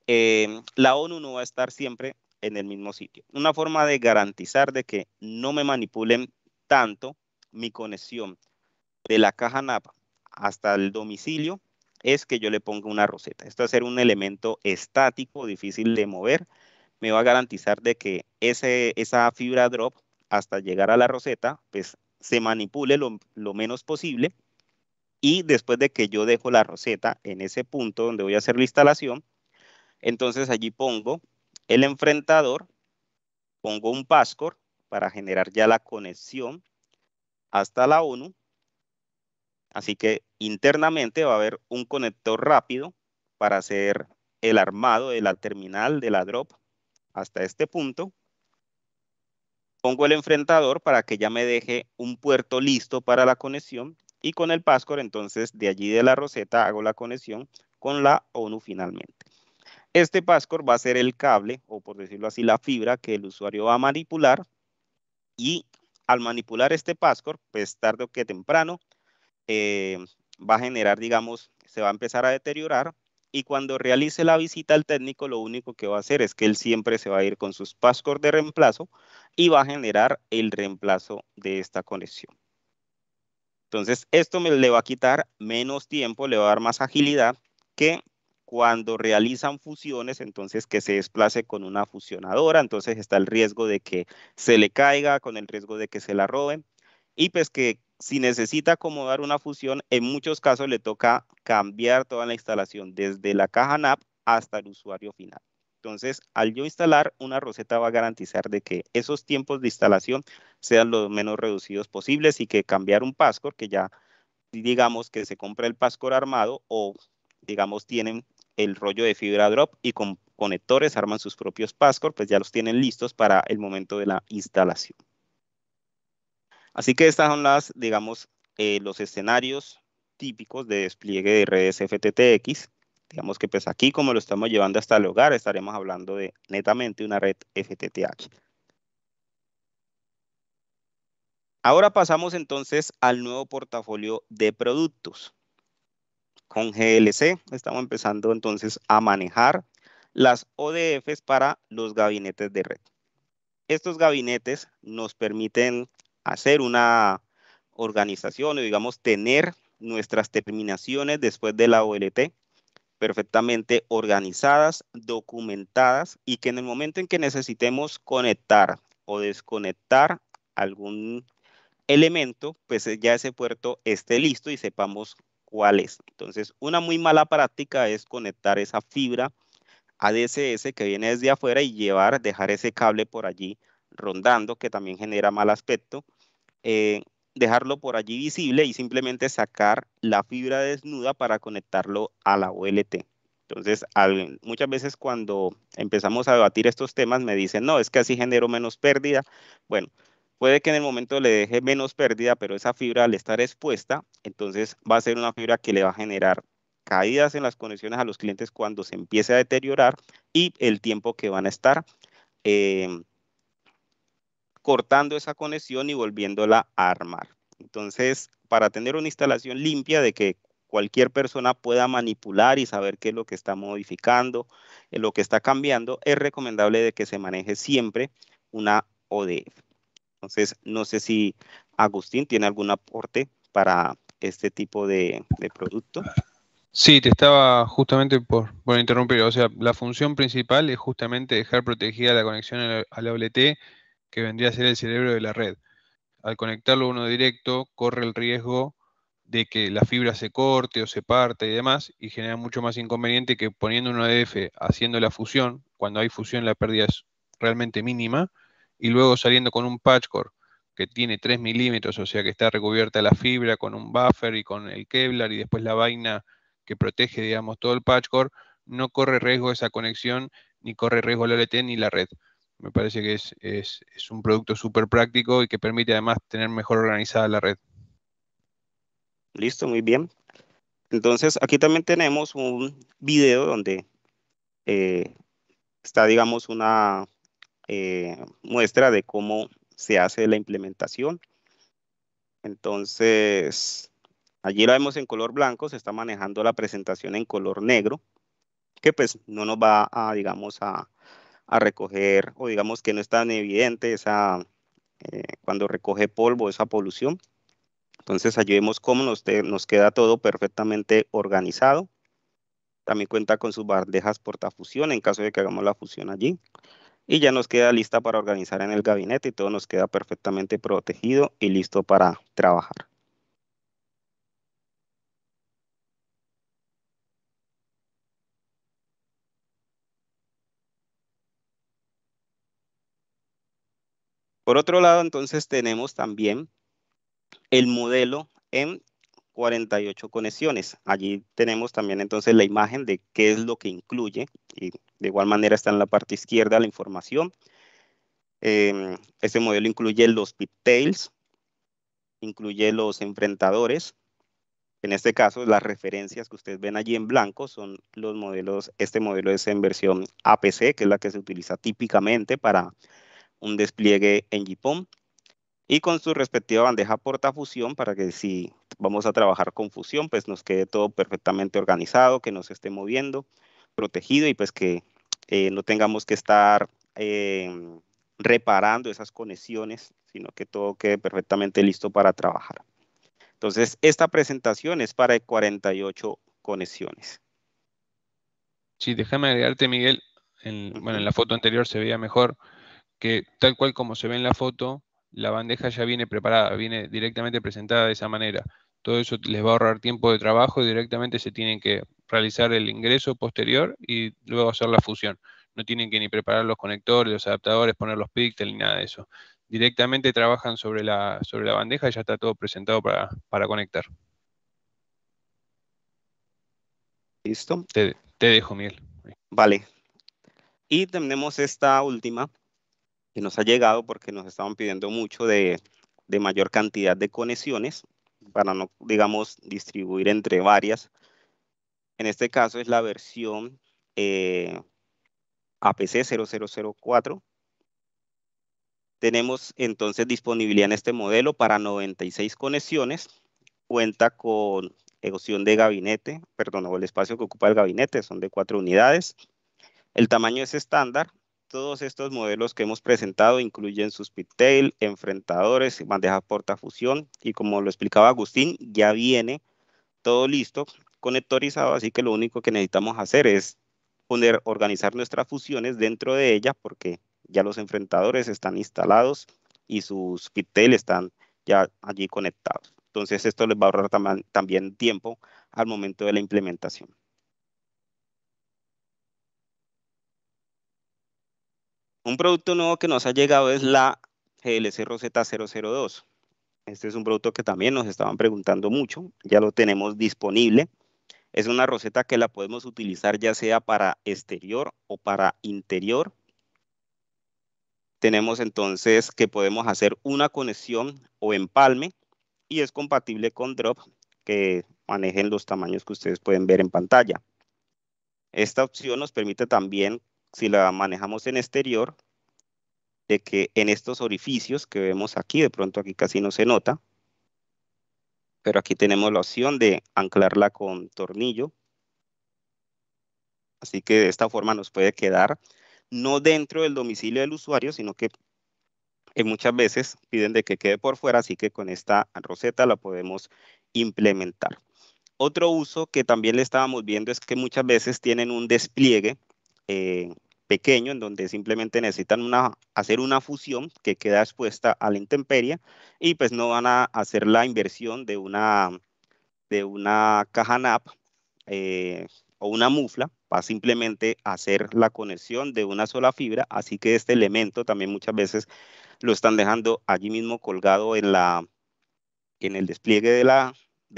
Speaker 1: em, la ONU no va a estar siempre en el mismo sitio. Una forma de garantizar de que no me manipulen tanto mi conexión de la caja NAPA hasta el domicilio es que yo le pongo una roseta. Esto va a ser un elemento estático, difícil de mover. Me va a garantizar de que ese, esa fibra drop hasta llegar a la roseta, pues se manipule lo, menos posible. Y después de que yo dejo la roseta en ese punto donde voy a hacer la instalación, entonces allí pongo el enfrentador, pongo un password para generar ya la conexión hasta la ONU Así que internamente va a haber un conector rápido para hacer el armado de la terminal de la drop hasta este punto. Pongo el enfrentador para que ya me deje un puerto listo para la conexión y con el password entonces de allí de la roseta hago la conexión con la ONU finalmente. Este password va a ser el cable o por decirlo así la fibra que el usuario va a manipular y al manipular este password pues tarde o que temprano eh, va a generar, digamos, se va a empezar a deteriorar y cuando realice la visita al técnico lo único que va a hacer es que él siempre se va a ir con sus passcodes de reemplazo y va a generar el reemplazo de esta conexión. Entonces, esto le va a quitar menos tiempo, le va a dar más agilidad que cuando realizan fusiones, entonces que se desplace con una fusionadora, entonces está el riesgo de que se le caiga, con el riesgo de que se la roben, y pues que si necesita acomodar una fusión, en muchos casos le toca cambiar toda la instalación, desde la caja NAP hasta el usuario final. Entonces, al yo instalar, una roseta va a garantizar de que esos tiempos de instalación sean los menos reducidos posibles y que cambiar un Pascor, que ya digamos que se compra el Pascor armado o digamos tienen el rollo de fibra drop y con conectores arman sus propios Pascor, pues ya los tienen listos para el momento de la instalación. Así que estas son las, digamos, eh, los escenarios típicos de despliegue de redes FTTX. Digamos que pues aquí, como lo estamos llevando hasta el hogar, estaremos hablando de netamente una red FTTH. Ahora pasamos entonces al nuevo portafolio de productos. Con GLC estamos empezando entonces a manejar las ODFs para los gabinetes de red. Estos gabinetes nos permiten hacer una organización o digamos tener nuestras terminaciones después de la OLT perfectamente organizadas, documentadas y que en el momento en que necesitemos conectar o desconectar algún elemento, pues eh, ya ese puerto esté listo y sepamos cuál es. Entonces, una muy mala práctica es conectar esa fibra ADSS que viene desde afuera y llevar, dejar ese cable por allí rondando, que también genera mal aspecto eh, dejarlo por allí visible y simplemente sacar la fibra desnuda para conectarlo a la OLT. Entonces, muchas veces cuando empezamos a debatir estos temas me dicen, no, es que así genero menos pérdida. Bueno, puede que en el momento le deje menos pérdida, pero esa fibra al estar expuesta, entonces va a ser una fibra que le va a generar caídas en las conexiones a los clientes cuando se empiece a deteriorar y el tiempo que van a estar eh, cortando esa conexión y volviéndola a armar. Entonces, para tener una instalación limpia de que cualquier persona pueda manipular y saber qué es lo que está modificando, eh, lo que está cambiando, es recomendable de que se maneje siempre una ODF. Entonces, no sé si Agustín tiene algún aporte para este tipo de, producto. Sí,
Speaker 2: te estaba justamente por, por interrumpir. O sea, la función principal es justamente dejar protegida la conexión a la OLT que vendría a ser el cerebro de la red. Al conectarlo uno directo, corre el riesgo de que la fibra se corte o se parte y demás, y genera mucho más inconveniente que poniendo un ADF haciendo la fusión, cuando hay fusión la pérdida es realmente mínima, y luego saliendo con un patch core que tiene 3 milímetros, o sea que está recubierta la fibra con un buffer y con el Kevlar y después la vaina que protege, digamos, todo el patch core, no corre riesgo esa conexión, ni corre riesgo el OLT ni la red. Me parece que es, un producto súper práctico y que permite además tener mejor organizada la red.
Speaker 1: Listo, muy bien. Entonces, aquí también tenemos un video donde eh, está, digamos, una eh, muestra de cómo se hace la implementación. Entonces, allí lo vemos en color blanco, se está manejando la presentación en color negro, que pues no nos va a, digamos, a, a recoger, o digamos que no es tan evidente esa, eh, cuando recoge polvo, esa polución. Entonces allí vemos cómo nos, nos queda todo perfectamente organizado. También cuenta con sus bandejas portafusión en caso de que hagamos la fusión allí. Y ya nos queda lista para organizar en el gabinete y todo nos queda perfectamente protegido y listo para trabajar. Por otro lado, entonces tenemos también el modelo en 48 conexiones. Allí tenemos también entonces la imagen de qué es lo que incluye. Y de igual manera está en la parte izquierda la información. Em, este modelo incluye los pigtails, incluye los enfrentadores. En este caso, las referencias que ustedes ven allí en blanco son los modelos, este modelo es en versión APC, que es la que se utiliza típicamente para un despliegue en JPOM y con su respectiva bandeja portafusión para que si vamos a trabajar con fusión, pues nos quede todo perfectamente organizado, que no se esté moviendo, protegido y pues que eh, no tengamos que estar em, reparando esas conexiones, sino que todo quede perfectamente listo para trabajar. Entonces, esta presentación es para 48 conexiones.
Speaker 2: Sí, déjame agregarte, Miguel. En, Bueno, en la foto anterior se veía mejor que tal cual como se ve en la foto, la bandeja ya viene preparada, viene directamente presentada de esa manera. Todo eso les va a ahorrar tiempo de trabajo y directamente se tienen que realizar el ingreso posterior y luego hacer la fusión. No tienen que ni preparar los conectores, los adaptadores, poner los píxeles ni nada de eso. Directamente trabajan sobre la, sobre la bandeja y ya está todo presentado para, conectar. Listo. Te, te dejo,
Speaker 1: Miguel. Vale. Y tenemos esta última, nos ha llegado porque nos estaban pidiendo mucho de, mayor cantidad de conexiones para no, digamos, distribuir entre varias. En este caso es la versión eh, APC 0004. Tenemos entonces disponibilidad en este modelo para 96 conexiones. Cuenta con opción de gabinete, perdón, o el espacio que ocupa el gabinete, son de cuatro unidades. El tamaño es estándar, todos estos modelos que hemos presentado incluyen sus pigtail, enfrentadores, bandeja fusión y como lo explicaba Agustín, ya viene todo listo, conectorizado, así que lo único que necesitamos hacer es poner, organizar nuestras fusiones dentro de ella porque ya los enfrentadores están instalados y sus pigtail están ya allí conectados. Entonces esto les va a ahorrar también tiempo al momento de la implementación. Un producto nuevo que nos ha llegado es la GLC Roseta 002. Este es un producto que también nos estaban preguntando mucho, ya lo tenemos disponible. Es una roseta que la podemos utilizar ya sea para exterior o para interior. Tenemos entonces que podemos hacer una conexión o empalme y es compatible con Drop que manejen los tamaños que ustedes pueden ver en pantalla. Esta opción nos permite también si la manejamos en exterior, de que en estos orificios que vemos aquí, de pronto aquí casi no se nota, pero aquí tenemos la opción de anclarla con tornillo. Así que de esta forma nos puede quedar no dentro del domicilio del usuario, sino que muchas veces piden de que quede por fuera, así que con esta roseta la podemos implementar. Otro uso que también le estábamos viendo es que muchas veces tienen un despliegue eh, pequeño en donde simplemente necesitan hacer una fusión que queda expuesta a la intemperie y pues no van a hacer la inversión de una, caja NAP eh, o una mufla para simplemente hacer la conexión de una sola fibra, así que este elemento también muchas veces lo están dejando allí mismo colgado en, el despliegue de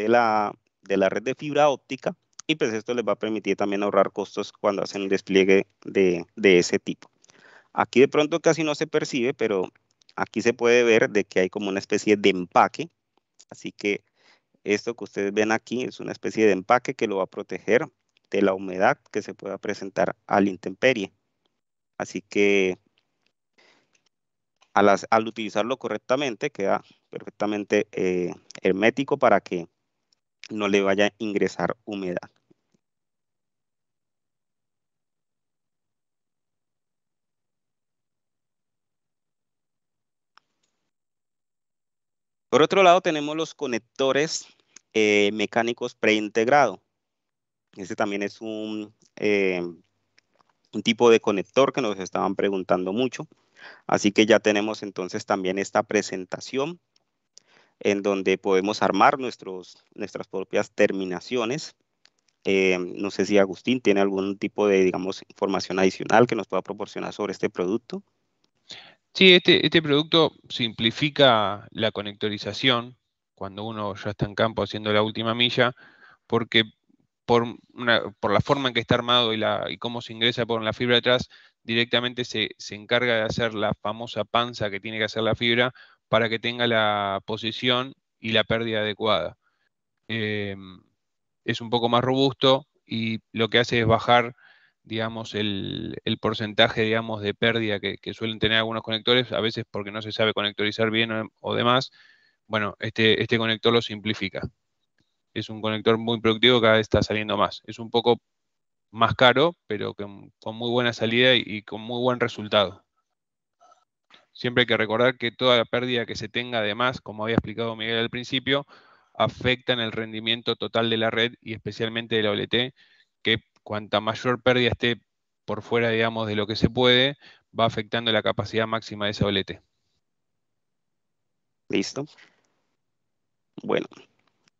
Speaker 1: la red de fibra óptica y pues esto les va a permitir también ahorrar costos cuando hacen un despliegue de, ese tipo. Aquí de pronto casi no se percibe, pero aquí se puede ver de que hay como una especie de empaque, así que esto que ustedes ven aquí es una especie de empaque que lo va a proteger de la humedad que se pueda presentar al intemperie. Así que al, al utilizarlo correctamente queda perfectamente eh, hermético para que no le vaya a ingresar humedad. Por otro lado, tenemos los conectores eh, mecánicos preintegrado. Este también es un, eh, un tipo de conector que nos estaban preguntando mucho. Así que ya tenemos entonces también esta presentación en donde podemos armar nuestros, nuestras propias terminaciones. Eh, no sé si Agustín tiene algún tipo de, digamos, información adicional que nos pueda proporcionar sobre este producto. Sí,
Speaker 2: este, este, producto simplifica la conectorización cuando uno ya está en campo haciendo la última milla, porque por, la forma en que está armado y, la, y cómo se ingresa por la fibra atrás, directamente se, encarga de hacer la famosa panza que tiene que hacer la fibra para que tenga la posición y la pérdida adecuada. Em, es un poco más robusto y lo que hace es bajar digamos, el, porcentaje, digamos, de pérdida que, suelen tener algunos conectores, a veces porque no se sabe conectorizar bien o, demás, bueno, este, este conector lo simplifica. Es un conector muy productivo, cada vez está saliendo más. Es un poco más caro, pero con, muy buena salida y, con muy buen resultado. Siempre hay que recordar que toda la pérdida que se tenga, además, como había explicado Miguel al principio, afecta en el rendimiento total de la red y especialmente de la OLT, que cuanta mayor pérdida esté por fuera, digamos, de lo que se puede, va afectando la capacidad máxima de ese bolete.
Speaker 1: Listo. Bueno,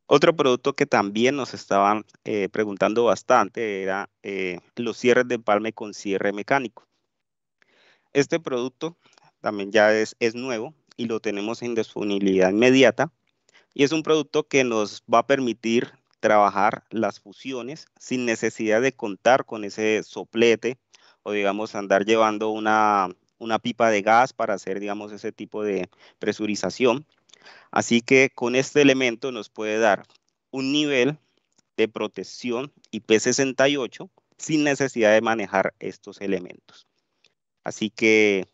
Speaker 1: otro producto que también nos estaban eh, preguntando bastante era eh, los cierres de palme con cierre mecánico. Este producto también ya es, es nuevo y lo tenemos en disponibilidad inmediata y es un producto que nos va a permitir trabajar las fusiones sin necesidad de contar con ese soplete o digamos andar llevando una, pipa de gas para hacer digamos ese tipo de presurización. Así que con este elemento nos puede dar un nivel de protección IP68 sin necesidad de manejar estos elementos. Así que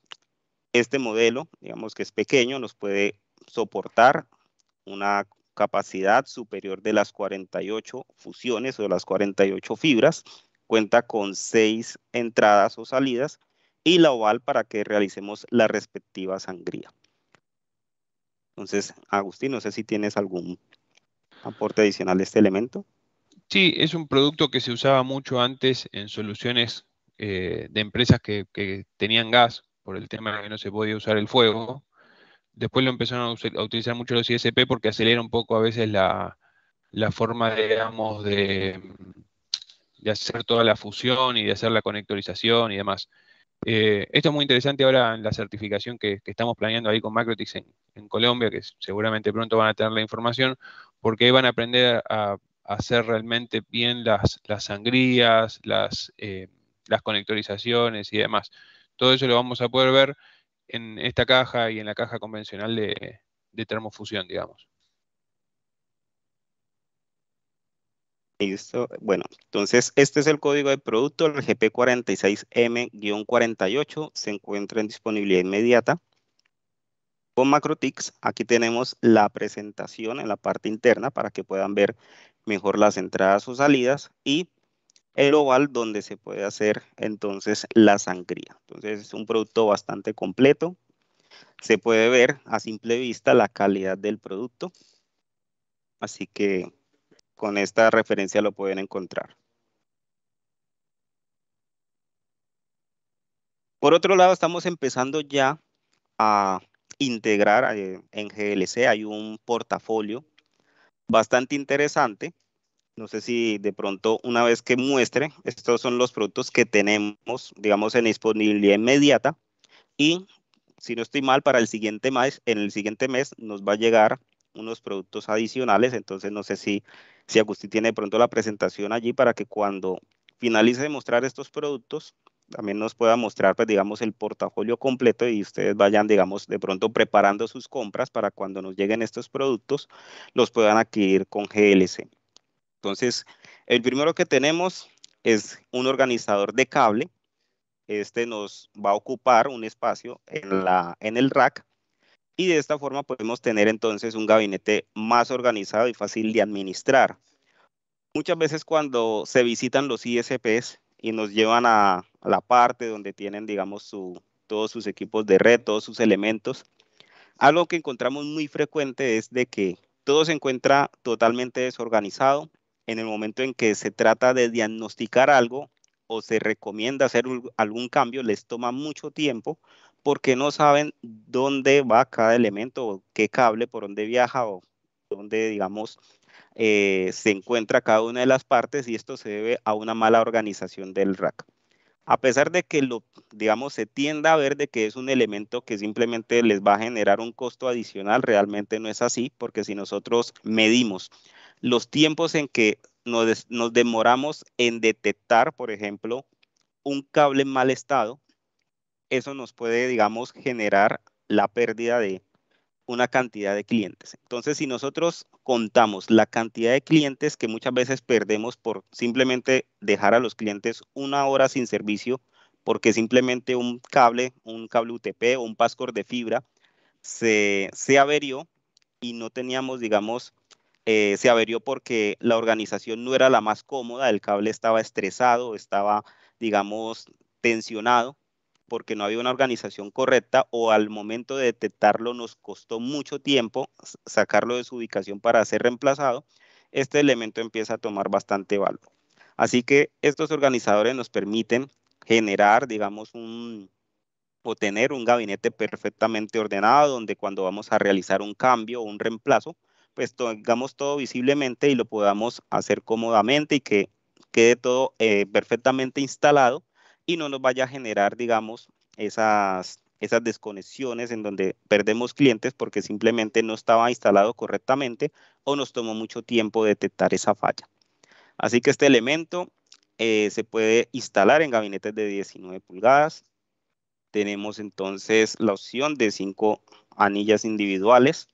Speaker 1: este modelo, digamos que es pequeño, nos puede soportar una capacidad superior de las 48 fusiones o de las 48 fibras, cuenta con seis entradas o salidas y la oval para que realicemos la respectiva sangría. Entonces, Agustín, no sé si tienes algún aporte adicional de este elemento.
Speaker 2: Sí, es un producto que se usaba mucho antes en soluciones eh, de empresas que, que, tenían gas por el tema de que no se podía usar el fuego. Después lo empezaron a, utilizar mucho los ISP porque acelera un poco a veces la, forma, digamos, de, hacer toda la fusión y de hacer la conectorización y demás. Eh, esto es muy interesante ahora en la certificación que, estamos planeando ahí con Macrotix en, Colombia, que seguramente pronto van a tener la información, porque ahí van a aprender a, hacer realmente bien las, sangrías, las, eh, las conectorizaciones y demás. Todo eso lo vamos a poder ver en esta caja y en la caja convencional de, termofusión, digamos.
Speaker 1: Listo. Bueno, entonces este es el código de producto, el GP46M-48. Se encuentra en disponibilidad inmediata. Con MacroTix, aquí tenemos la presentación en la parte interna para que puedan ver mejor las entradas o salidas y el oval donde se puede hacer entonces la sangría. Entonces es un producto bastante completo. Se puede ver a simple vista la calidad del producto. Así que con esta referencia lo pueden encontrar. Por otro lado, estamos empezando ya a integrar eh, en GLC. Hay un portafolio bastante interesante no sé si de pronto una vez que muestre, estos son los productos que tenemos, digamos, en disponibilidad inmediata. Y si no estoy mal, para el siguiente mes, en el siguiente mes nos va a llegar unos productos adicionales. Entonces, no sé si, si Agustín tiene de pronto la presentación allí para que cuando finalice de mostrar estos productos, también nos pueda mostrar, pues, digamos, el portafolio completo y ustedes vayan, digamos, de pronto preparando sus compras para cuando nos lleguen estos productos, los puedan adquirir con GLC. Entonces, el primero que tenemos es un organizador de cable. Este nos va a ocupar un espacio en, la, en el rack y de esta forma podemos tener entonces un gabinete más organizado y fácil de administrar. Muchas veces cuando se visitan los ISPs y nos llevan a, la parte donde tienen, digamos, todos sus equipos de red, todos sus elementos, algo que encontramos muy frecuente es de que todo se encuentra totalmente desorganizado, en el momento en que se trata de diagnosticar algo o se recomienda hacer algún cambio, les toma mucho tiempo porque no saben dónde va cada elemento o qué cable, por dónde viaja o dónde, digamos, eh, se encuentra cada una de las partes y esto se debe a una mala organización del rack. A pesar de que lo, digamos, se tienda a ver de que es un elemento que simplemente les va a generar un costo adicional, realmente no es así, porque si nosotros medimos los tiempos en que nos, demoramos en detectar, por ejemplo, un cable en mal estado, eso nos puede, digamos, generar la pérdida de una cantidad de clientes. Entonces, si nosotros contamos la cantidad de clientes que muchas veces perdemos por simplemente dejar a los clientes una hora sin servicio, porque simplemente un cable, un cable UTP o un pascor de fibra se, se averió y no teníamos, digamos, eh, se averió porque la organización no era la más cómoda, el cable estaba estresado, estaba, digamos, tensionado, porque no había una organización correcta o al momento de detectarlo nos costó mucho tiempo sacarlo de su ubicación para ser reemplazado, este elemento empieza a tomar bastante valor. Así que estos organizadores nos permiten generar, digamos, un o tener un gabinete perfectamente ordenado donde cuando vamos a realizar un cambio o un reemplazo, pues tengamos todo visiblemente y lo podamos hacer cómodamente y que quede todo eh, perfectamente instalado y no nos vaya a generar, digamos, esas, esas desconexiones en donde perdemos clientes porque simplemente no estaba instalado correctamente o nos tomó mucho tiempo detectar esa falla. Así que este elemento eh, se puede instalar en gabinetes de 19 pulgadas. Tenemos entonces la opción de cinco anillas individuales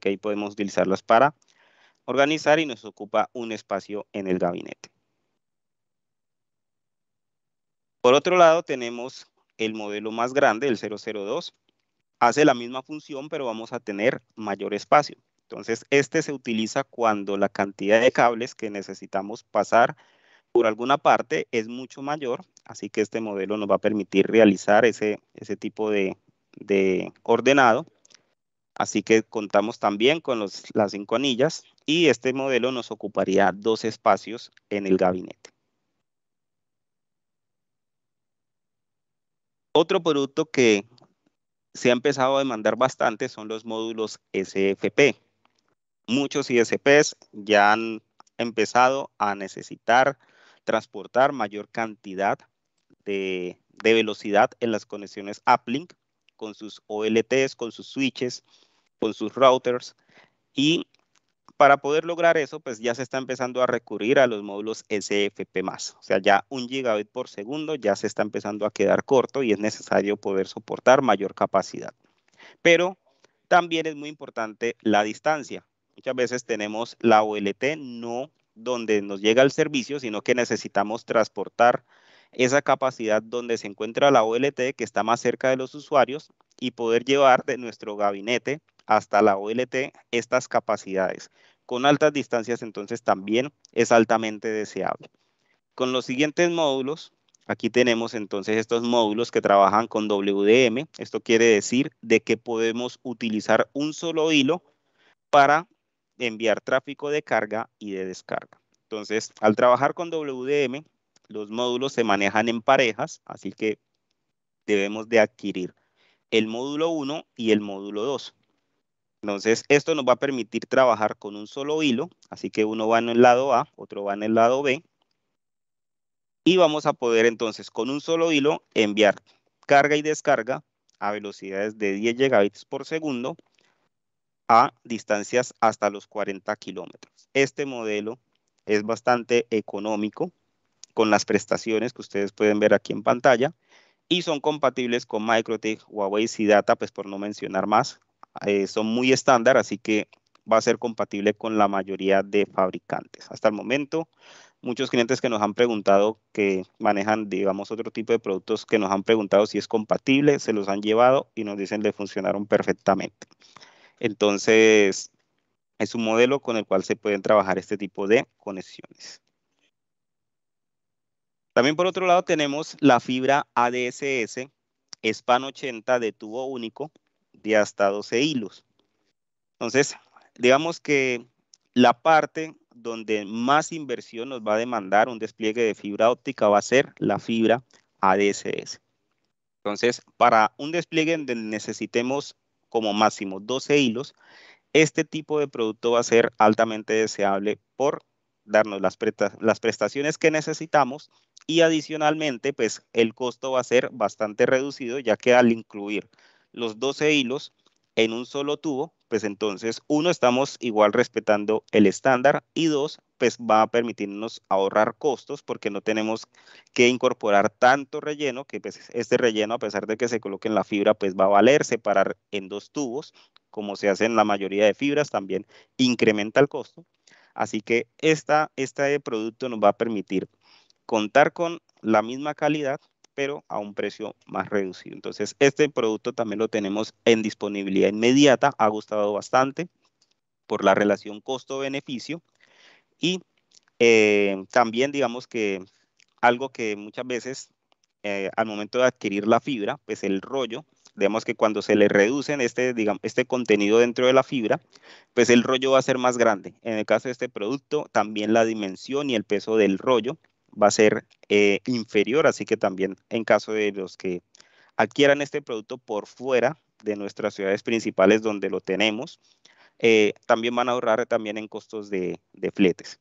Speaker 1: que ahí podemos utilizarlas para organizar y nos ocupa un espacio en el gabinete. Por otro lado, tenemos el modelo más grande, el 002. Hace la misma función, pero vamos a tener mayor espacio. Entonces, este se utiliza cuando la cantidad de cables que necesitamos pasar por alguna parte es mucho mayor, así que este modelo nos va a permitir realizar ese, tipo de, de ordenado Así que contamos también con las cinco anillas y este modelo nos ocuparía dos espacios en el gabinete. Otro producto que se ha empezado a demandar bastante son los módulos SFP. Muchos ISPs ya han empezado a necesitar transportar mayor cantidad de, de velocidad en las conexiones uplink con sus OLTs, con sus switches, con sus routers. Y para poder lograr eso, pues ya se está empezando a recurrir a los módulos SFP+. O sea, ya un gigabit por segundo ya se está empezando a quedar corto y es necesario poder soportar mayor capacidad. Pero también es muy importante la distancia. Muchas veces tenemos la OLT no donde nos llega el servicio, sino que necesitamos transportar esa capacidad donde se encuentra la OLT que está más cerca de los usuarios y poder llevar de nuestro gabinete hasta la OLT estas capacidades. Con altas distancias entonces también es altamente deseable. Con los siguientes módulos, aquí tenemos entonces estos módulos que trabajan con WDM. Esto quiere decir de que podemos utilizar un solo hilo para enviar tráfico de carga y de descarga. Entonces, al trabajar con WDM, los módulos se manejan en parejas, así que debemos de adquirir el módulo 1 y el módulo 2. Entonces, esto nos va a permitir trabajar con un solo hilo, así que uno va en el lado A, otro va en el lado B, y vamos a poder entonces con un solo hilo enviar carga y descarga a velocidades de 10 gigabits por segundo a distancias hasta los 40 kilómetros. Este modelo es bastante económico con las prestaciones que ustedes pueden ver aquí en pantalla y son compatibles con Microtech, Huawei, Data, pues por no mencionar más. Eh, son muy estándar, así que va a ser compatible con la mayoría de fabricantes. Hasta el momento, muchos clientes que nos han preguntado, que manejan, digamos, otro tipo de productos, que nos han preguntado si es compatible, se los han llevado y nos dicen que funcionaron perfectamente. Entonces, es un modelo con el cual se pueden trabajar este tipo de conexiones. También por otro lado tenemos la fibra ADSS SPAN 80 de tubo único de hasta 12 hilos. Entonces, digamos que la parte donde más inversión nos va a demandar un despliegue de fibra óptica va a ser la fibra ADSS. Entonces, para un despliegue donde necesitemos como máximo 12 hilos, este tipo de producto va a ser altamente deseable por darnos las, prestaciones que necesitamos y adicionalmente pues el costo va a ser bastante reducido ya que al incluir los 12 hilos en un solo tubo, pues entonces uno estamos igual respetando el estándar y dos pues va a permitirnos ahorrar costos porque no tenemos que incorporar tanto relleno que pues, este relleno a pesar de que se coloque en la fibra pues va a valer separar en dos tubos como se hace en la mayoría de fibras también incrementa el costo. Así que esta, este producto nos va a permitir contar con la misma calidad, pero a un precio más reducido. Entonces, este producto también lo tenemos en disponibilidad inmediata, ha gustado bastante por la relación costo-beneficio y eh, también digamos que algo que muchas veces eh, al momento de adquirir la fibra, pues el rollo, digamos que cuando se le reducen este, digamos, este contenido dentro de la fibra, pues el rollo va a ser más grande. En el caso de este producto, también la dimensión y el peso del rollo va a ser eh, inferior, así que también en caso de los que adquieran este producto por fuera de nuestras ciudades principales donde lo tenemos, eh, también van a ahorrar también en costos de, de fletes.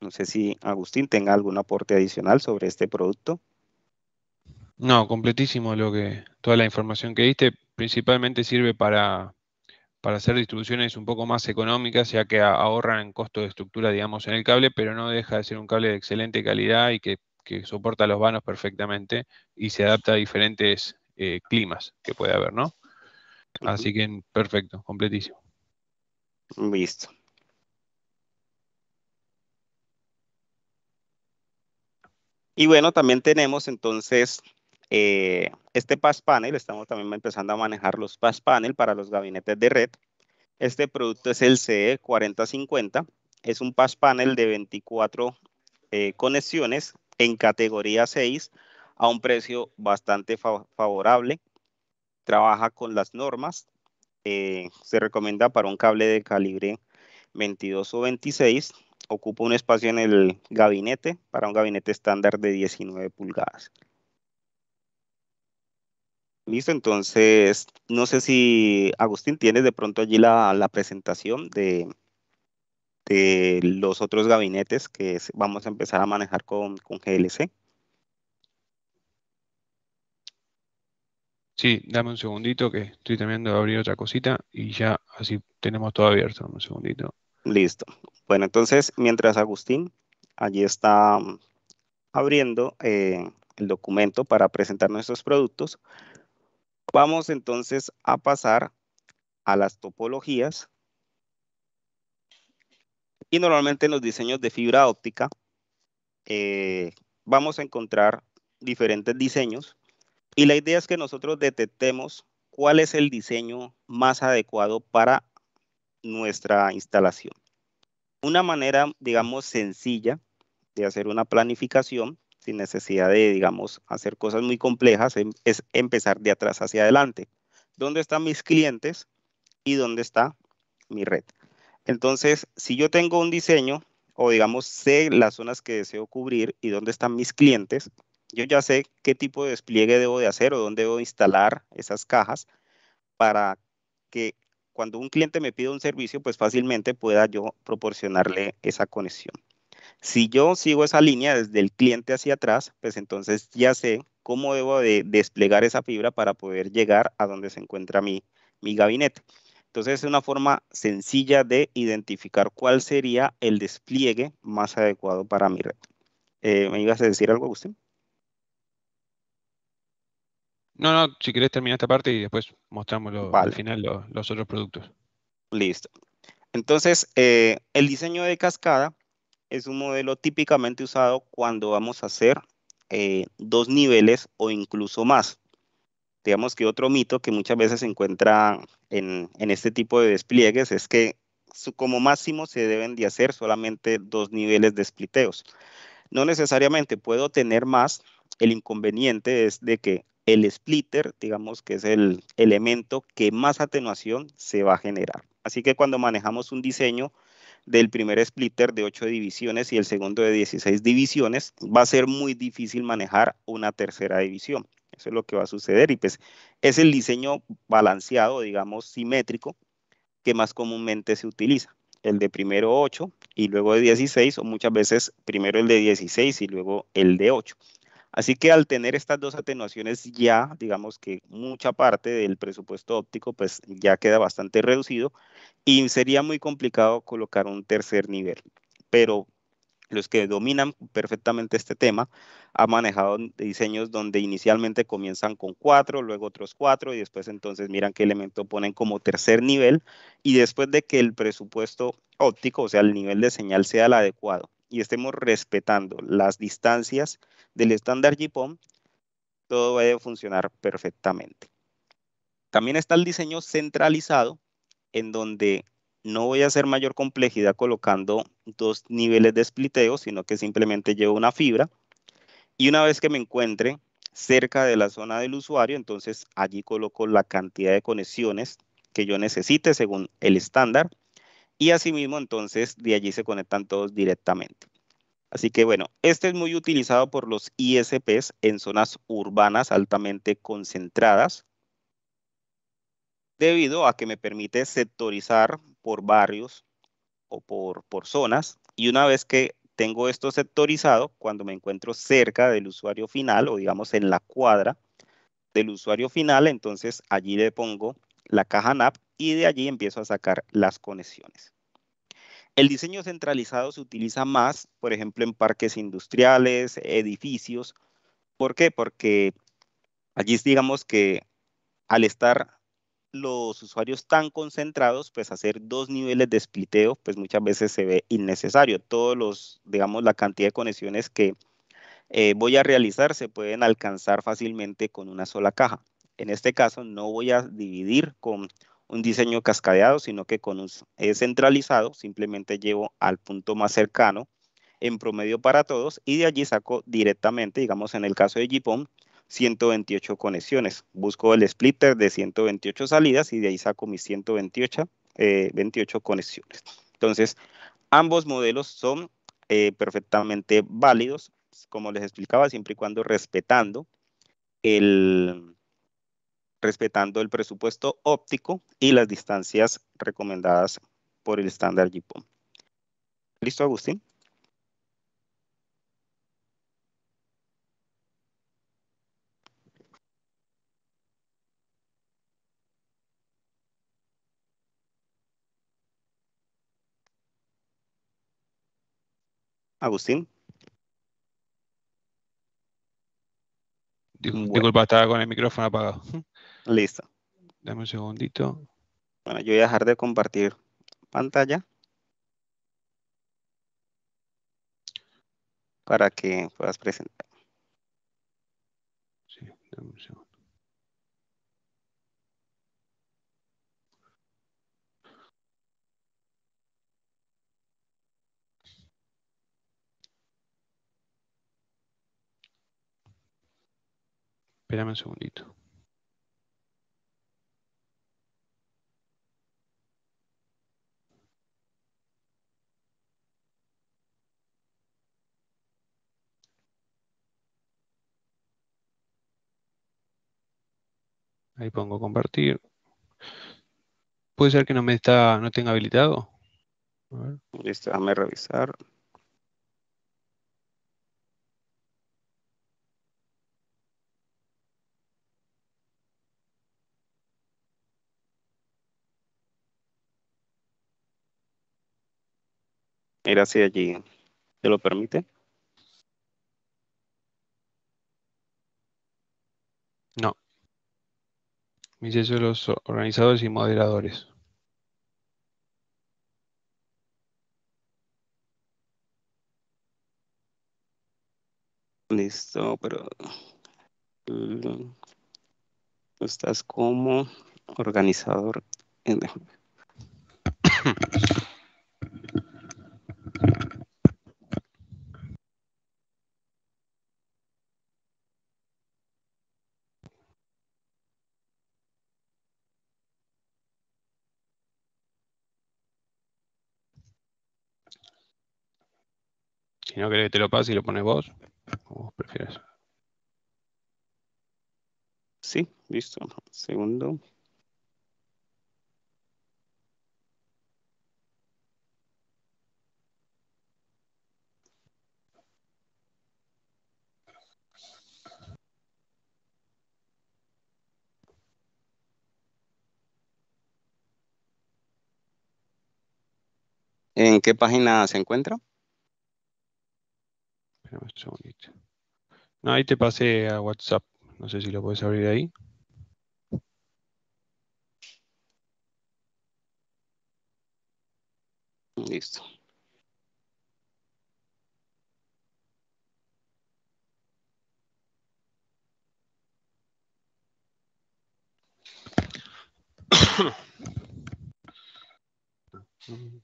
Speaker 1: No sé si Agustín tenga algún aporte adicional sobre este producto.
Speaker 2: No, completísimo lo que toda la información que diste, principalmente sirve para para hacer distribuciones un poco más económicas, ya que ahorran en costo de estructura, digamos, en el cable, pero no deja de ser un cable de excelente calidad y que, soporta los vanos perfectamente y se adapta a diferentes eh, climas que puede haber, ¿no? Así que perfecto, completísimo. Listo.
Speaker 1: Y bueno, también tenemos entonces eh, este Pass Panel, estamos también empezando a manejar los Pass Panel para los gabinetes de red. Este producto es el CE4050. Es un Pass Panel de 24 eh, conexiones en categoría 6 a un precio bastante favorable. Trabaja con las normas. Eh, se recomienda para un cable de calibre 22 o 26. Ocupa un espacio en el gabinete para un gabinete estándar de 19 pulgadas. Listo, entonces no sé si Agustín tienes de pronto allí la, presentación de, de, los otros gabinetes que vamos a empezar a manejar con, GLC.
Speaker 2: Sí, dame un segundito que estoy terminando de abrir otra cosita y ya así tenemos todo abierto. un segundito.
Speaker 1: Listo. Bueno, entonces mientras Agustín allí está mm, abriendo eh, el documento para presentar nuestros productos, Vamos entonces a pasar a las topologías. Y normalmente en los diseños de fibra óptica eh, vamos a encontrar diferentes diseños. Y la idea es que nosotros detectemos cuál es el diseño más adecuado para nuestra instalación. Una manera, digamos, sencilla de hacer una planificación sin necesidad de, digamos, hacer cosas muy complejas, em, es empezar de atrás hacia adelante. ¿Dónde están mis clientes y dónde está mi red? Entonces, si yo tengo un diseño o, digamos, sé las zonas que deseo cubrir y dónde están mis clientes, yo ya sé qué tipo de despliegue debo de hacer o dónde debo instalar esas cajas para que cuando un cliente me pida un servicio, pues fácilmente pueda yo proporcionarle esa conexión. Si yo sigo esa línea desde el cliente hacia atrás, pues entonces ya sé cómo debo de desplegar esa fibra para poder llegar a donde se encuentra mi, gabinete. Entonces es una forma sencilla de identificar cuál sería el despliegue más adecuado para mi red. Eh, ¿Me ibas a decir algo, Agustín?
Speaker 2: No, no, si quieres, terminar esta parte y después mostramos al final los otros productos.
Speaker 1: Listo. Entonces, eh, el diseño de cascada es un modelo típicamente usado cuando vamos a hacer eh, dos niveles o incluso más. Digamos que otro mito que muchas veces se encuentra en, este tipo de despliegues es que como máximo se deben de hacer solamente dos niveles de spliteos. No necesariamente puedo tener más, el inconveniente es de que el splitter, digamos que es el elemento que más atenuación se va a generar. Así que cuando manejamos un diseño, del primer splitter de 8 divisiones y el segundo de 16 divisiones, va a ser muy difícil manejar una tercera división. Eso es lo que va a suceder y pues es el diseño balanceado, digamos, simétrico que más comúnmente se utiliza. El de primero 8 y luego de 16 o muchas veces primero el de 16 y luego el de 8. Así que al tener estas dos atenuaciones ya, digamos que mucha parte del presupuesto óptico pues ya queda bastante reducido y sería muy complicado colocar un tercer nivel. Pero los que dominan perfectamente este tema han manejado diseños donde inicialmente comienzan con cuatro, luego otros cuatro y después entonces miran qué elemento ponen como tercer nivel y después de que el presupuesto óptico, o sea, el nivel de señal sea el adecuado y estemos respetando las distancias del estándar GPOM, todo va a funcionar perfectamente. También está el diseño centralizado, en donde no voy a hacer mayor complejidad colocando dos niveles de spliteo, sino que simplemente llevo una fibra. Y una vez que me encuentre cerca de la zona del usuario, entonces allí coloco la cantidad de conexiones que yo necesite según el estándar y asimismo entonces de allí se conectan todos directamente. Así que bueno, este es muy utilizado por los ISPs en zonas urbanas altamente concentradas debido a que me permite sectorizar por barrios o por, por zonas y una vez que tengo esto sectorizado, cuando me encuentro cerca del usuario final o digamos en la cuadra del usuario final, entonces allí le pongo la caja NAP y de allí empiezo a sacar las conexiones. El diseño centralizado se utiliza más, por ejemplo, en parques industriales, edificios. ¿Por qué? Porque allí digamos que al estar los usuarios tan concentrados, pues hacer dos niveles de spliteo, pues muchas veces se ve innecesario. Todos los, digamos, la cantidad de conexiones que eh, voy a realizar se pueden alcanzar fácilmente con una sola caja. En este caso no voy a dividir con un diseño cascadeado, sino que con un centralizado simplemente llevo al punto más cercano en promedio para todos y de allí saco directamente, digamos en el caso de JIPOM, 128 conexiones. Busco el splitter de 128 salidas y de ahí saco mis 128 eh, conexiones. Entonces, ambos modelos son eh, perfectamente válidos, como les explicaba, siempre y cuando respetando el, respetando el presupuesto óptico y las distancias recomendadas por el estándar GPOM. ¿Listo, Agustín? Agustín.
Speaker 2: Mm, disculpa, estaba con el micrófono apagado. Listo. Dame un segundito.
Speaker 1: Bueno, yo voy a dejar de compartir pantalla. Para que puedas presentar. Sí, dame un segundo.
Speaker 2: Espérame un segundito. Ahí pongo compartir. Puede ser que no me está, no tenga habilitado.
Speaker 1: A ver. déjame revisar. ir hacia allí. ¿Te lo permite?
Speaker 2: No. Mis eso de los organizadores y moderadores.
Speaker 1: Listo, pero mm, estás como organizador. En...
Speaker 2: Si no querés que te lo pase y lo pones vos, como vos prefieres.
Speaker 1: Sí, listo. Segundo. ¿En qué página se encuentra?
Speaker 2: No, ahí te pasé a WhatsApp. No sé si lo puedes abrir ahí. Listo.
Speaker 1: Ah, mm.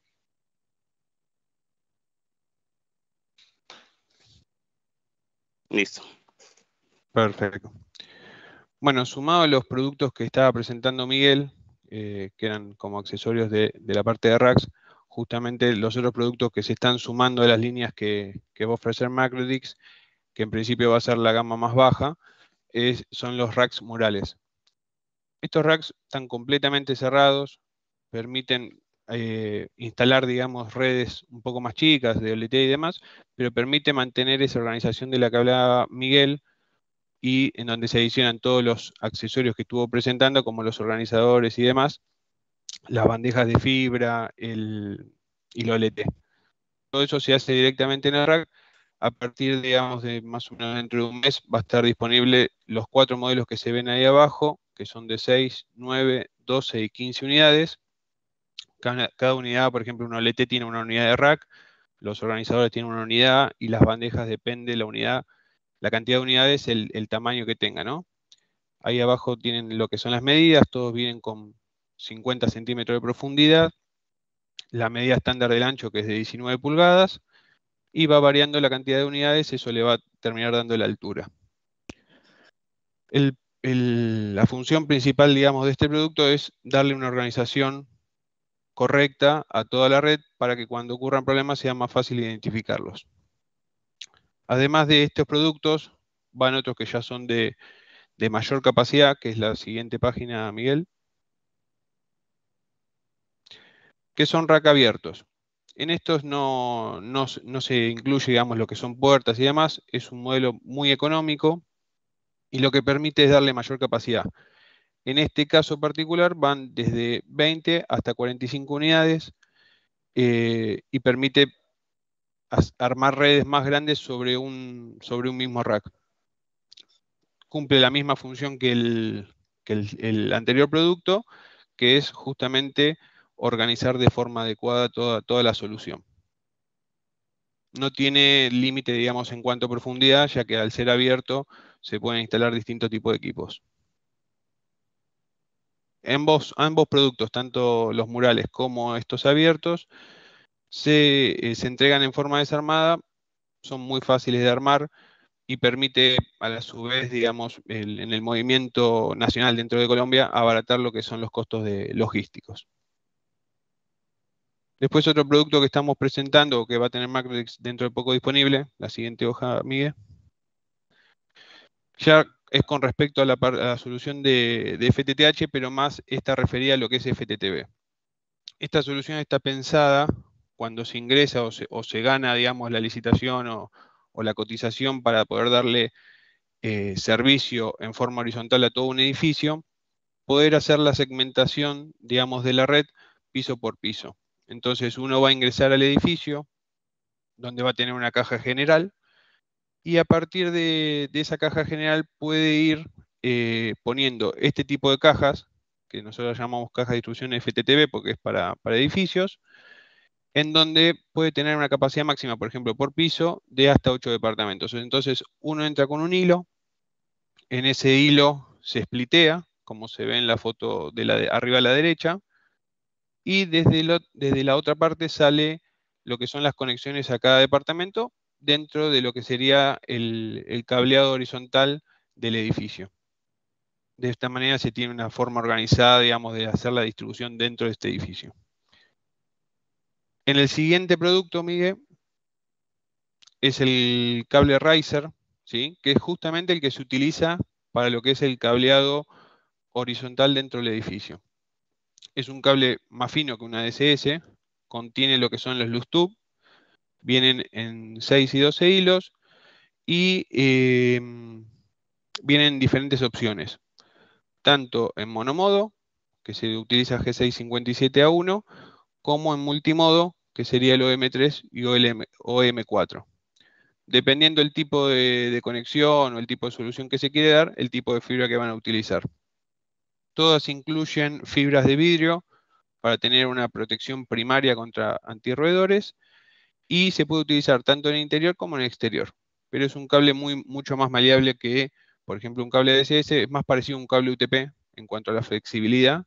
Speaker 1: Listo.
Speaker 2: Perfecto. Bueno, sumado a los productos que estaba presentando Miguel, eh, que eran como accesorios de, la parte de racks, justamente los otros productos que se están sumando a las líneas que, va a ofrecer Macrodix, que en principio va a ser la gama más baja, son los racks murales. Estos racks están completamente cerrados, permiten eh, instalar, digamos, redes un poco más chicas de OLT y demás, pero permite mantener esa organización de la que hablaba Miguel y en donde se adicionan todos los accesorios que estuvo presentando, como los organizadores y demás, las bandejas de fibra y el OLT. Todo eso se hace directamente en el rack. A partir, digamos, de más o menos dentro de un mes va a estar disponible los cuatro modelos que se ven ahí abajo, que son de 6, 9, 12 y 15 unidades. Cada, unidad, por ejemplo, un OLT tiene una unidad de rack, los organizadores tienen una unidad y las bandejas depende de la unidad, la cantidad de unidades, el, tamaño que tenga, ¿no? Ahí abajo tienen lo que son las medidas, todos vienen con 50 centímetros de profundidad, la medida estándar del ancho que es de 19 pulgadas, y va variando la cantidad de unidades, eso le va a terminar dando la altura. la función principal, digamos, de este producto es darle una organización correcta a toda la red para que cuando ocurran problemas sea más fácil identificarlos. Además de estos productos, van otros que ya son de, mayor capacidad, que es la siguiente página, Miguel, que son rack abiertos. En estos no, se incluye, digamos, lo que son puertas y demás. Es un modelo muy económico y lo que permite es darle mayor capacidad. En este caso particular van desde 20 hasta 45 unidades eh, y permite armar redes más grandes sobre un, sobre un mismo rack. Cumple la misma función que el, anterior producto, que es justamente organizar de forma adecuada toda, toda la solución. No tiene límite, digamos, en cuanto a profundidad, ya que al ser abierto se pueden instalar distintos tipos de equipos ambos, productos, tanto los murales como estos abiertos, eh, se, entregan en forma desarmada, son muy fáciles de armar y permite a la su vez, digamos, en el movimiento nacional dentro de Colombia, abaratar lo que son los costos de logísticos. Después otro producto que estamos presentando, que va a tener Macrodex dentro de poco disponible, la siguiente hoja, Miguel. Ya es con respecto a la, solución de, FTTH, pero más esta referida a lo que es FTTB. Esta solución está pensada cuando se ingresa o se, gana, digamos, la licitación o, la cotización para poder darle eh, servicio en forma horizontal a todo un edificio, poder hacer la segmentación, digamos, de la red piso por piso. Entonces uno va a ingresar al edificio, donde va a tener una caja general, y a partir de, esa caja general puede ir eh, poniendo este tipo de cajas, que nosotros llamamos caja de distribución FTTB porque es para, edificios, en donde puede tener una capacidad máxima, por ejemplo, por piso, de hasta 8 departamentos. Entonces, uno entra con un hilo, en ese hilo se splitea, como se ve en la foto de arriba a la derecha, y desde, lo, desde la otra parte sale lo que son las conexiones a cada departamento dentro de lo que sería el, cableado horizontal del edificio. De esta manera se tiene una forma organizada, digamos, de hacer la distribución dentro de este edificio. En el siguiente producto, Miguel, es el cable riser, ¿sí? que es justamente el que se utiliza para lo que es el cableado horizontal dentro del edificio. Es un cable más fino que una DCS, contiene lo que son los luz tubes, vienen en 6 y 12 hilos y em, vienen diferentes opciones, tanto en monomodo, que se utiliza G657A1, como en multimodo, que sería el OM3 y OM, 4 Dependiendo del tipo de, de, conexión o el tipo de solución que se quiere dar, el tipo de fibra que van a utilizar. Todas incluyen fibras de vidrio para tener una protección primaria contra antirroedores y se puede utilizar tanto en el interior como en el exterior. Pero es un cable muy, mucho más maleable que, por ejemplo, un cable DSS, es más parecido a un cable UTP en cuanto a la flexibilidad,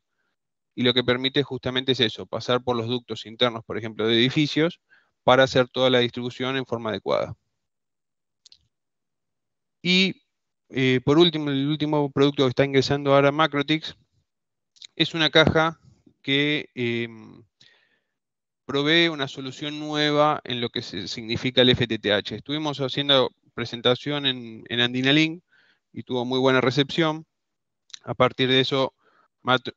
Speaker 2: y lo que permite justamente es eso, pasar por los ductos internos, por ejemplo, de edificios, para hacer toda la distribución en forma adecuada. Y eh, por último, el último producto que está ingresando ahora Macrotix es una caja que em, provee una solución nueva en lo que significa el FTTH. Estuvimos haciendo presentación en, en Andinalink y tuvo muy buena recepción. A partir de eso,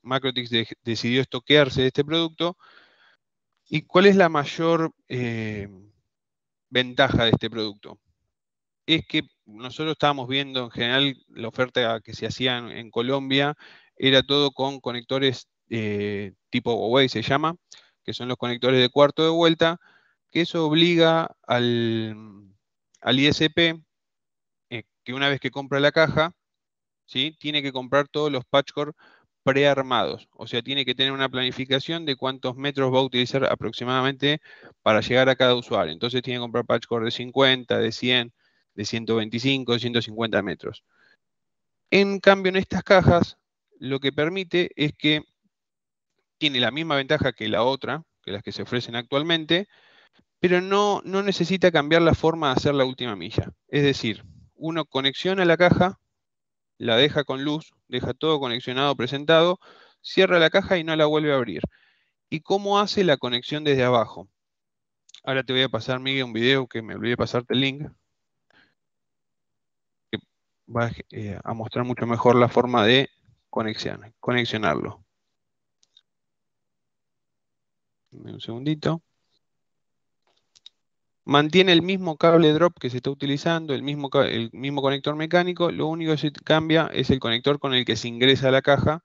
Speaker 2: Macrotix decidió estoquearse de este producto. ¿Y cuál es la mayor eh, ventaja de este producto? Es que nosotros estábamos viendo en general la oferta que se hacía en, Colombia era todo con conectores eh, tipo Huawei, se llama, que son los conectores de cuarto de vuelta, que eso obliga al, ISP, eh, que una vez que compra la caja, tiene que comprar todos los patchcore prearmados. O sea, tiene que tener una planificación de cuántos metros va a utilizar aproximadamente para llegar a cada usuario. Entonces tiene que comprar patchcore de 50, de 100, de 125, de 150 metros. En cambio, en estas cajas, lo que permite es que tiene la misma ventaja que la otra, que las que se ofrecen actualmente, pero no, necesita cambiar la forma de hacer la última milla. Es decir, uno conexiona la caja, la deja con luz, deja todo conexionado, presentado, cierra la caja y no la vuelve a abrir. ¿Y cómo hace la conexión desde abajo? Ahora te voy a pasar, Miguel, un video que me olvidé pasarte el link. Que va eh, a mostrar mucho mejor la forma de conexionar, conexionarlo un segundito. Mantiene el mismo cable drop que se está utilizando, el mismo, el mismo conector mecánico, lo único que se cambia es el conector con el que se ingresa a la caja,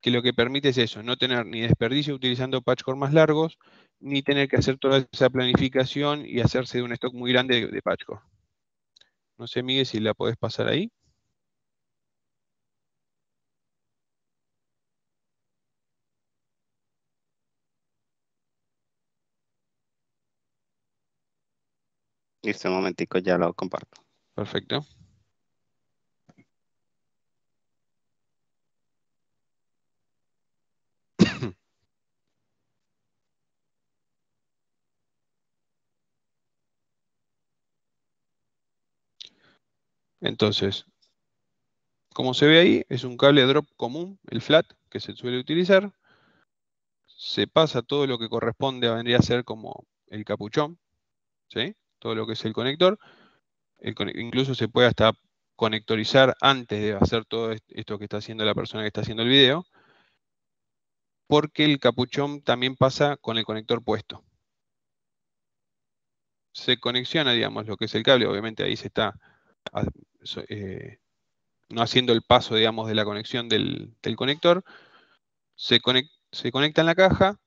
Speaker 2: que lo que permite es eso, no tener ni desperdicio utilizando patchcore más largos, ni tener que hacer toda esa planificación y hacerse de un stock muy grande de, de No sé, Miguel, si la podés pasar ahí.
Speaker 1: este un momentico, ya lo comparto. Perfecto.
Speaker 2: Entonces, como se ve ahí, es un cable drop común, el flat, que se suele utilizar. Se pasa todo lo que corresponde vendría a ser como el capuchón, ¿sí? todo lo que es el conector. incluso se puede hasta conectorizar antes de hacer todo esto que está haciendo la persona que está haciendo el video, porque el capuchón también pasa con el conector puesto. Se conexiona, digamos, lo que es el cable, obviamente ahí se está eh, no haciendo el paso, digamos, de la conexión del, conector, se, se conecta en la caja,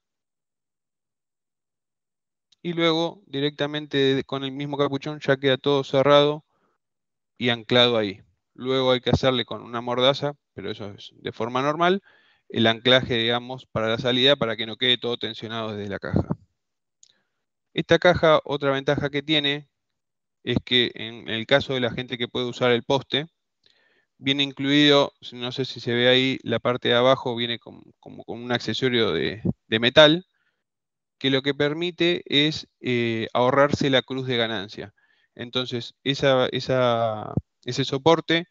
Speaker 2: y luego directamente con el mismo capuchón ya queda todo cerrado y anclado ahí. Luego hay que hacerle con una mordaza, pero eso es de forma normal, el anclaje, digamos, para la salida para que no quede todo tensionado desde la caja. Esta caja, otra ventaja que tiene es que en el caso de la gente que puede usar el poste, viene incluido, no sé si se ve ahí, la parte de abajo viene como, con un accesorio de metal, que lo que permite es eh, ahorrarse la cruz de ganancia. Entonces, ese soporte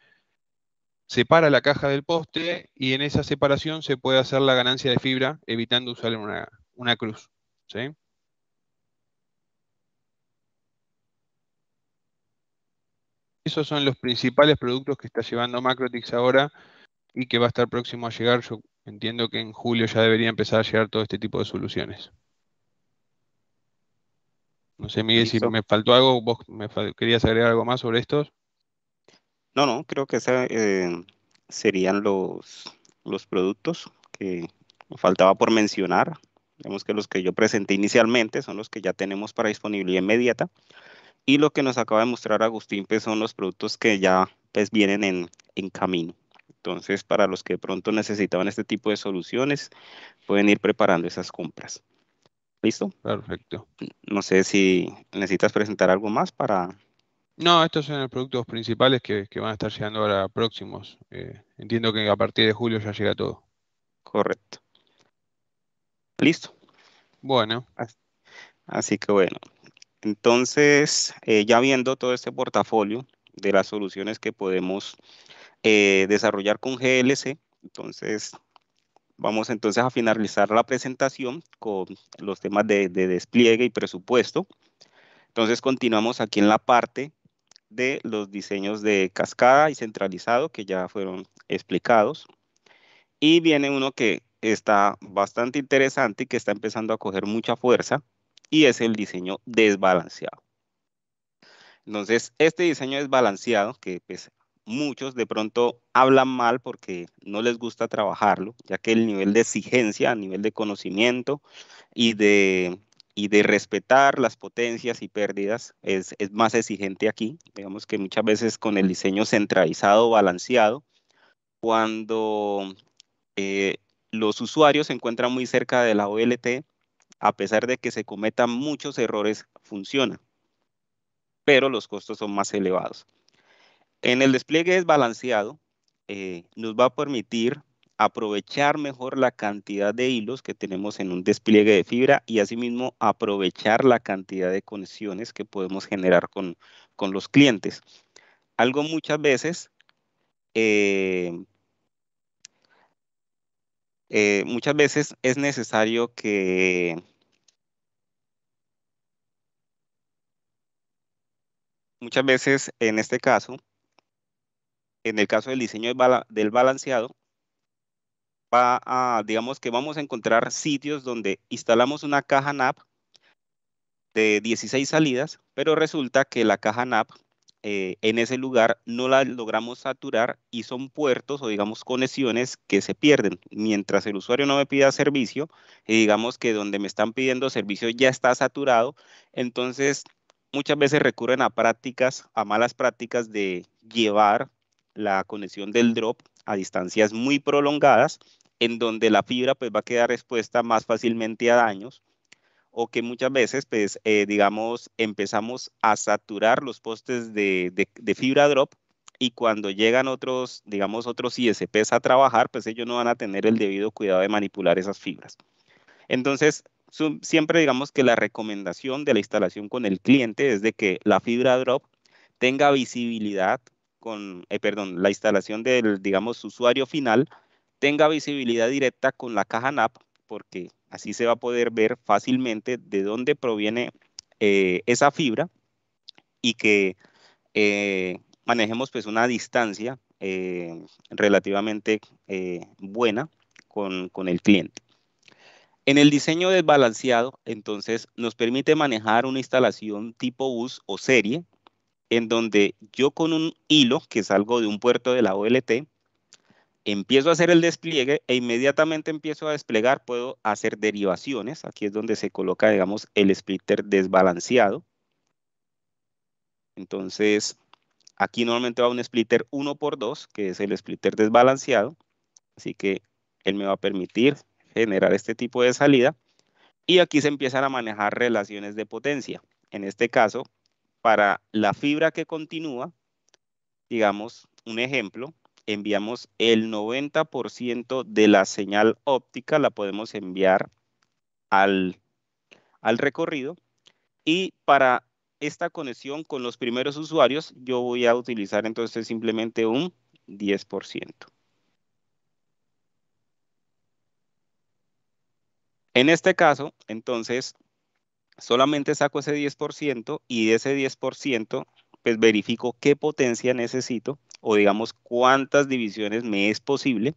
Speaker 2: separa la caja del poste y en esa separación se puede hacer la ganancia de fibra evitando usar una, cruz. Esos son los principales productos que está llevando Macrotix ahora y que va a estar próximo a llegar. Yo entiendo que en julio ya debería empezar a llegar todo este tipo de soluciones. No sé, Miguel, si me faltó algo, vos me querías agregar algo más sobre estos.
Speaker 1: No, no, creo que eh, serían los, los productos que faltaba por mencionar. Vemos que los que yo presenté inicialmente son los que ya tenemos para disponibilidad inmediata. Y lo que nos acaba de mostrar Agustín, Pez pues, son los productos que ya pues, vienen en, en camino. Entonces, para los que pronto necesitaban este tipo de soluciones, pueden ir preparando esas compras. ¿Listo? Perfecto. No sé si necesitas presentar algo más para...
Speaker 2: No, estos son los productos principales que, van a estar llegando ahora próximos. Eh, entiendo que a partir de julio ya llega todo. Correcto. Listo. Bueno.
Speaker 1: Así que bueno. Entonces, eh, ya viendo todo este portafolio de las soluciones que podemos eh, desarrollar con GLC, entonces Vamos entonces a finalizar la presentación con los temas de, despliegue y presupuesto. Entonces continuamos aquí en la parte de los diseños de cascada y centralizado que ya fueron explicados. Y viene uno que está bastante interesante y que está empezando a coger mucha fuerza y es el diseño desbalanceado. Entonces, este diseño desbalanceado, que es... Pues muchos de pronto hablan mal porque no les gusta trabajarlo, ya que el nivel de exigencia, a nivel de conocimiento y de, y de respetar las potencias y pérdidas es, más exigente aquí. Digamos que muchas veces con el diseño centralizado, balanceado, cuando eh, los usuarios se encuentran muy cerca de la OLT, a pesar de que se cometan muchos errores, funciona, pero los costos son más elevados. En el despliegue desbalanceado eh, nos va a permitir aprovechar mejor la cantidad de hilos que tenemos en un despliegue de fibra y asimismo aprovechar la cantidad de conexiones que podemos generar con, los clientes. Algo muchas veces, eh, eh, muchas veces es necesario que muchas veces en este caso en el caso del diseño del balanceado, digamos que vamos a encontrar sitios donde instalamos una caja NAP de 16 salidas, pero resulta que la caja NAP eh, en ese lugar no la logramos saturar y son puertos o digamos conexiones que se pierden. Mientras el usuario no me pida servicio, y digamos que donde me están pidiendo servicio ya está saturado, entonces muchas veces recurren a prácticas, a malas prácticas de llevar la conexión del drop a distancias muy prolongadas, en donde la fibra pues, va a quedar expuesta más fácilmente a daños o que muchas veces, pues, eh, digamos, empezamos a saturar los postes de, de, fibra drop y cuando llegan otros, digamos, otros ISPs a trabajar, pues ellos no van a tener el debido cuidado de manipular esas fibras. Entonces, siempre digamos que la recomendación de la instalación con el cliente es de que la fibra drop tenga visibilidad eh, perdón, la instalación del, digamos, usuario final tenga visibilidad directa con la caja NAP, porque así se va a poder ver fácilmente de dónde proviene eh, esa fibra y que eh, manejemos pues una distancia relativamente buena con, con el cliente. En el diseño desbalanceado, entonces, nos permite manejar una instalación tipo bus o serie, en donde yo con un hilo que salgo de un puerto de la OLT, empiezo a hacer el despliegue e inmediatamente empiezo a desplegar, puedo hacer derivaciones, aquí es donde se coloca, digamos, el splitter desbalanceado. Entonces, aquí normalmente va un splitter 1 x 2, que es el splitter desbalanceado, así que él me va a permitir generar este tipo de salida. Y aquí se empiezan a manejar relaciones de potencia. En este caso, para la fibra que continúa, digamos, un ejemplo, enviamos el 90% de la señal óptica, la podemos enviar al, recorrido. Y para esta conexión con los primeros usuarios, yo voy a utilizar entonces simplemente un 10%. En este caso, entonces, solamente saco ese 10% y de ese 10% pues verifico qué potencia necesito o digamos cuántas divisiones me es posible.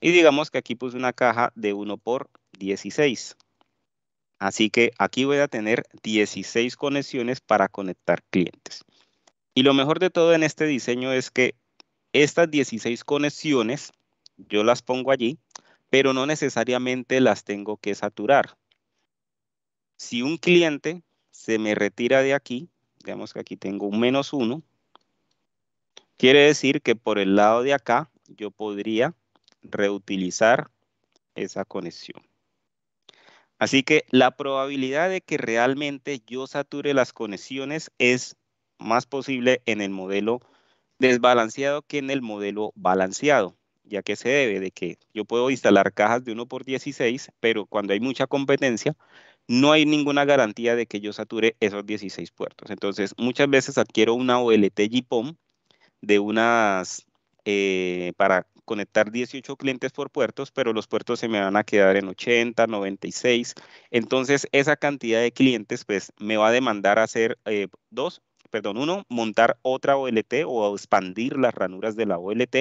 Speaker 1: Y digamos que aquí puse una caja de 1 por 16. Así que aquí voy a tener 16 conexiones para conectar clientes. Y lo mejor de todo en este diseño es que estas 16 conexiones yo las pongo allí, pero no necesariamente las tengo que saturar si un cliente se me retira de aquí, digamos que aquí tengo un menos uno, quiere decir que por el lado de acá yo podría reutilizar esa conexión. Así que la probabilidad de que realmente yo sature las conexiones es más posible en el modelo desbalanceado que en el modelo balanceado, ya que se debe de que yo puedo instalar cajas de 1 por 16, pero cuando hay mucha competencia, no hay ninguna garantía de que yo sature esos 16 puertos. Entonces, muchas veces adquiero una OLT JPOM de unas eh, para conectar 18 clientes por puertos, pero los puertos se me van a quedar en 80, 96. Entonces, esa cantidad de clientes, pues, me va a demandar hacer eh, dos, perdón, uno, montar otra OLT o expandir las ranuras de la OLT.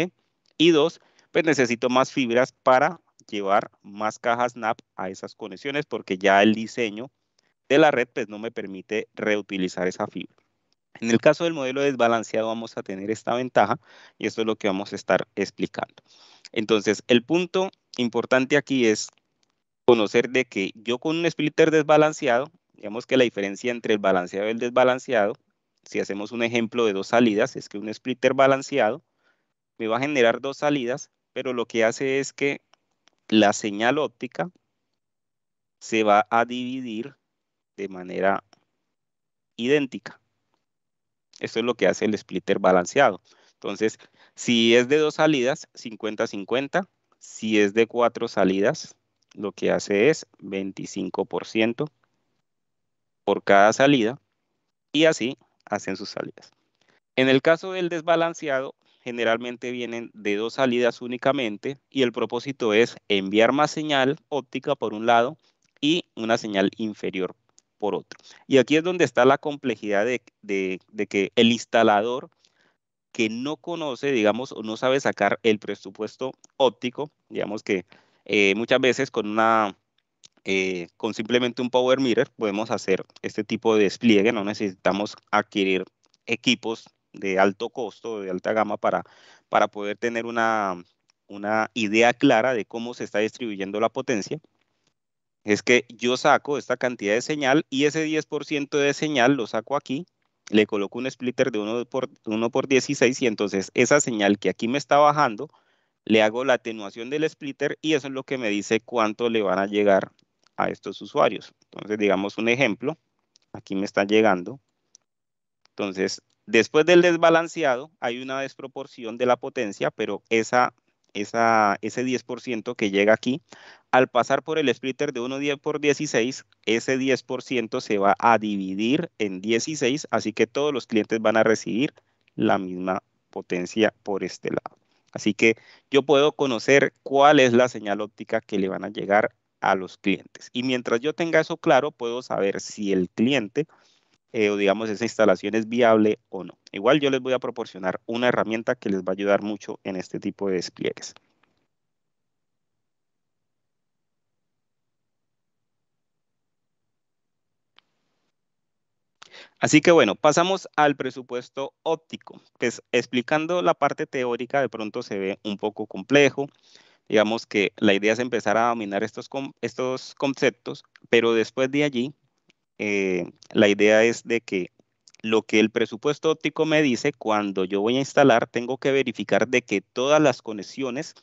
Speaker 1: Y dos, pues necesito más fibras para llevar más cajas NAP a esas conexiones porque ya el diseño de la red pues, no me permite reutilizar esa fibra. En el caso del modelo desbalanceado vamos a tener esta ventaja y eso es lo que vamos a estar explicando. Entonces, el punto importante aquí es conocer de que yo con un splitter desbalanceado, digamos que la diferencia entre el balanceado y el desbalanceado, si hacemos un ejemplo de dos salidas, es que un splitter balanceado me va a generar dos salidas, pero lo que hace es que la señal óptica se va a dividir de manera idéntica. Esto es lo que hace el splitter balanceado. Entonces, si es de dos salidas, 50-50. Si es de cuatro salidas, lo que hace es 25% por cada salida y así hacen sus salidas. En el caso del desbalanceado, generalmente vienen de dos salidas únicamente y el propósito es enviar más señal óptica por un lado y una señal inferior por otro. Y aquí es donde está la complejidad de, que el instalador que no conoce, digamos, o no sabe sacar el presupuesto óptico, digamos que eh, muchas veces con una eh, con simplemente un power mirror podemos hacer este tipo de despliegue, no necesitamos adquirir equipos de alto costo, de alta gama, para, para poder tener una, idea clara de cómo se está distribuyendo la potencia, es que yo saco esta cantidad de señal y ese 10% de señal lo saco aquí, le coloco un splitter de 1 por, 1 por 16 y entonces esa señal que aquí me está bajando, le hago la atenuación del splitter y eso es lo que me dice cuánto le van a llegar a estos usuarios. Entonces, digamos un ejemplo, aquí me está llegando. Entonces, Después del desbalanceado hay una desproporción de la potencia, pero esa, ese 10% que llega aquí, al pasar por el splitter de 1,10 por 16, ese 10% se va a dividir en 16, así que todos los clientes van a recibir la misma potencia por este lado. Así que yo puedo conocer cuál es la señal óptica que le van a llegar a los clientes. Y mientras yo tenga eso claro, puedo saber si el cliente eh, o digamos esa instalación es viable o no. Igual yo les voy a proporcionar una herramienta que les va a ayudar mucho en este tipo de despliegues. Así que bueno, pasamos al presupuesto óptico. Pues explicando la parte teórica de pronto se ve un poco complejo. Digamos que la idea es empezar a dominar estos, estos conceptos, pero después de allí eh, la idea es de que lo que el presupuesto óptico me dice, cuando yo voy a instalar, tengo que verificar de que todas las conexiones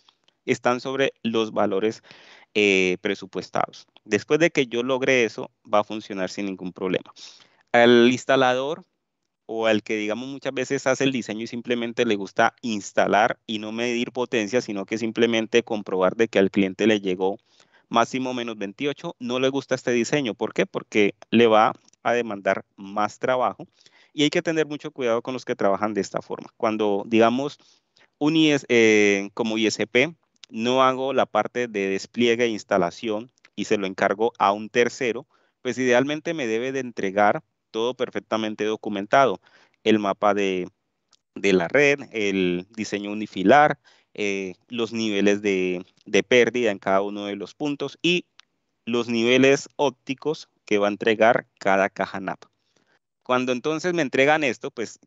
Speaker 1: están sobre los valores eh, presupuestados. Después de que yo logre eso, va a funcionar sin ningún problema. Al instalador o al que, digamos, muchas veces hace el diseño y simplemente le gusta instalar y no medir potencia, sino que simplemente comprobar de que al cliente le llegó máximo menos 28. No le gusta este diseño. ¿Por qué? Porque le va a demandar más trabajo y hay que tener mucho cuidado con los que trabajan de esta forma. Cuando, digamos, un e eh, como ISP, e no hago la parte de despliegue e instalación y se lo encargo a un tercero, pues idealmente me debe de entregar todo perfectamente documentado, el mapa de la red, el diseño unifilar, eh, los niveles de, pérdida en cada uno de los puntos y los niveles ópticos que va a entregar cada caja NAP. Cuando entonces me entregan esto, pues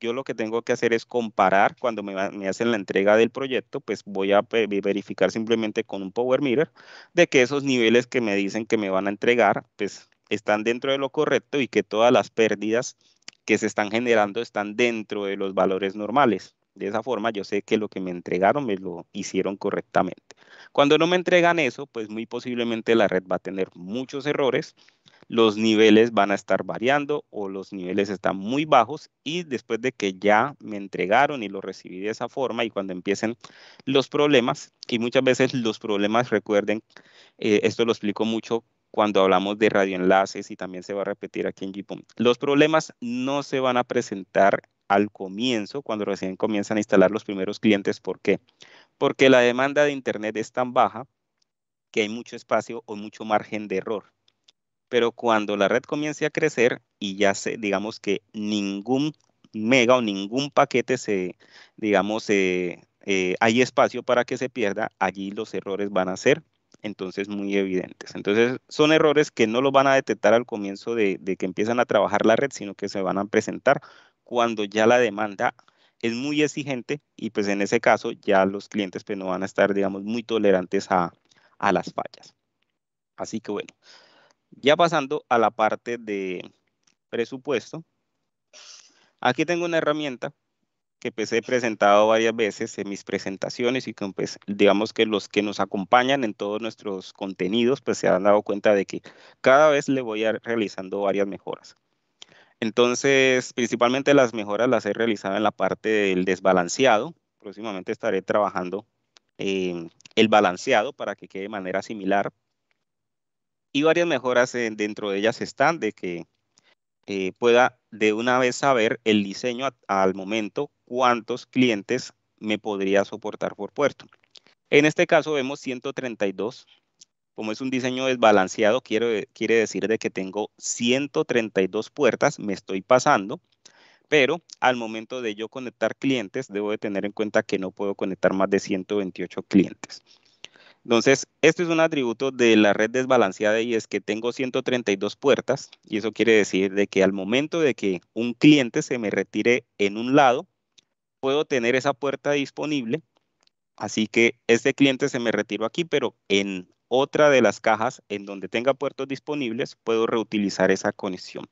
Speaker 1: yo lo que tengo que hacer es comparar cuando me, me, hacen la entrega del proyecto, pues voy a verificar simplemente con un Power Mirror de que esos niveles que me dicen que me van a entregar, pues están dentro de lo correcto y que todas las pérdidas que se están generando están dentro de los valores normales. De esa forma yo sé que lo que me entregaron me lo hicieron correctamente. Cuando no me entregan eso, pues muy posiblemente la red va a tener muchos errores, los niveles van a estar variando o los niveles están muy bajos y después de que ya me entregaron y lo recibí de esa forma y cuando empiecen los problemas, y muchas veces los problemas, recuerden, eh, esto lo explico mucho cuando hablamos de radioenlaces y también se va a repetir aquí en GPOM, los problemas no se van a presentar al comienzo, cuando recién comienzan a instalar los primeros clientes. ¿Por qué? Porque la demanda de Internet es tan baja que hay mucho espacio o mucho margen de error. Pero cuando la red comience a crecer y ya se, digamos que ningún mega o ningún paquete se, digamos, eh, hay espacio para que se pierda, allí los errores van a ser entonces muy evidentes. Entonces son errores que no los van a detectar al comienzo de, de que empiezan a trabajar la red, sino que se van a presentar cuando ya la demanda es muy exigente y pues en ese caso ya los clientes pues no van a estar, digamos, muy tolerantes a, las fallas. Así que bueno, ya pasando a la parte de presupuesto, aquí tengo una herramienta que pues he presentado varias veces en mis presentaciones y que pues, digamos que los que nos acompañan en todos nuestros contenidos pues se han dado cuenta de que cada vez le voy a realizando varias mejoras. Entonces, principalmente las mejoras las he realizado en la parte del desbalanceado. Próximamente estaré trabajando em, el balanceado para que quede de manera similar. Y varias mejoras eh, dentro de ellas están de que eh, pueda de una vez saber el diseño al momento cuántos clientes me podría soportar por puerto. En este caso vemos 132 como es un diseño desbalanceado, quiero, quiere decir de que tengo 132 puertas, me estoy pasando, pero al momento de yo conectar clientes, debo de tener en cuenta que no puedo conectar más de 128 clientes. Entonces, este es un atributo de la red desbalanceada y es que tengo 132 puertas y eso quiere decir de que al momento de que un cliente se me retire en un lado, puedo tener esa puerta disponible. Así que este cliente se me retiró aquí, pero en otra de las cajas en donde tenga puertos disponibles, puedo reutilizar esa conexión.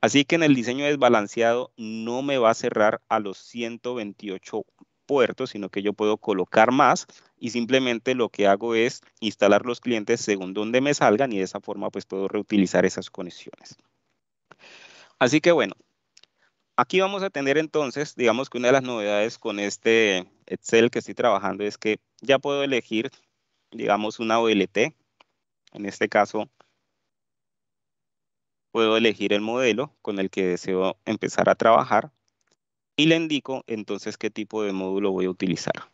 Speaker 1: Así que en el diseño desbalanceado no me va a cerrar a los 128 puertos, sino que yo puedo colocar más y simplemente lo que hago es instalar los clientes según donde me salgan y de esa forma pues puedo reutilizar esas conexiones. Así que bueno, aquí vamos a tener entonces, digamos que una de las novedades con este Excel que estoy trabajando es que ya puedo elegir digamos, una OLT. En este caso, puedo elegir el modelo con el que deseo empezar a trabajar y le indico entonces qué tipo de módulo voy a utilizar.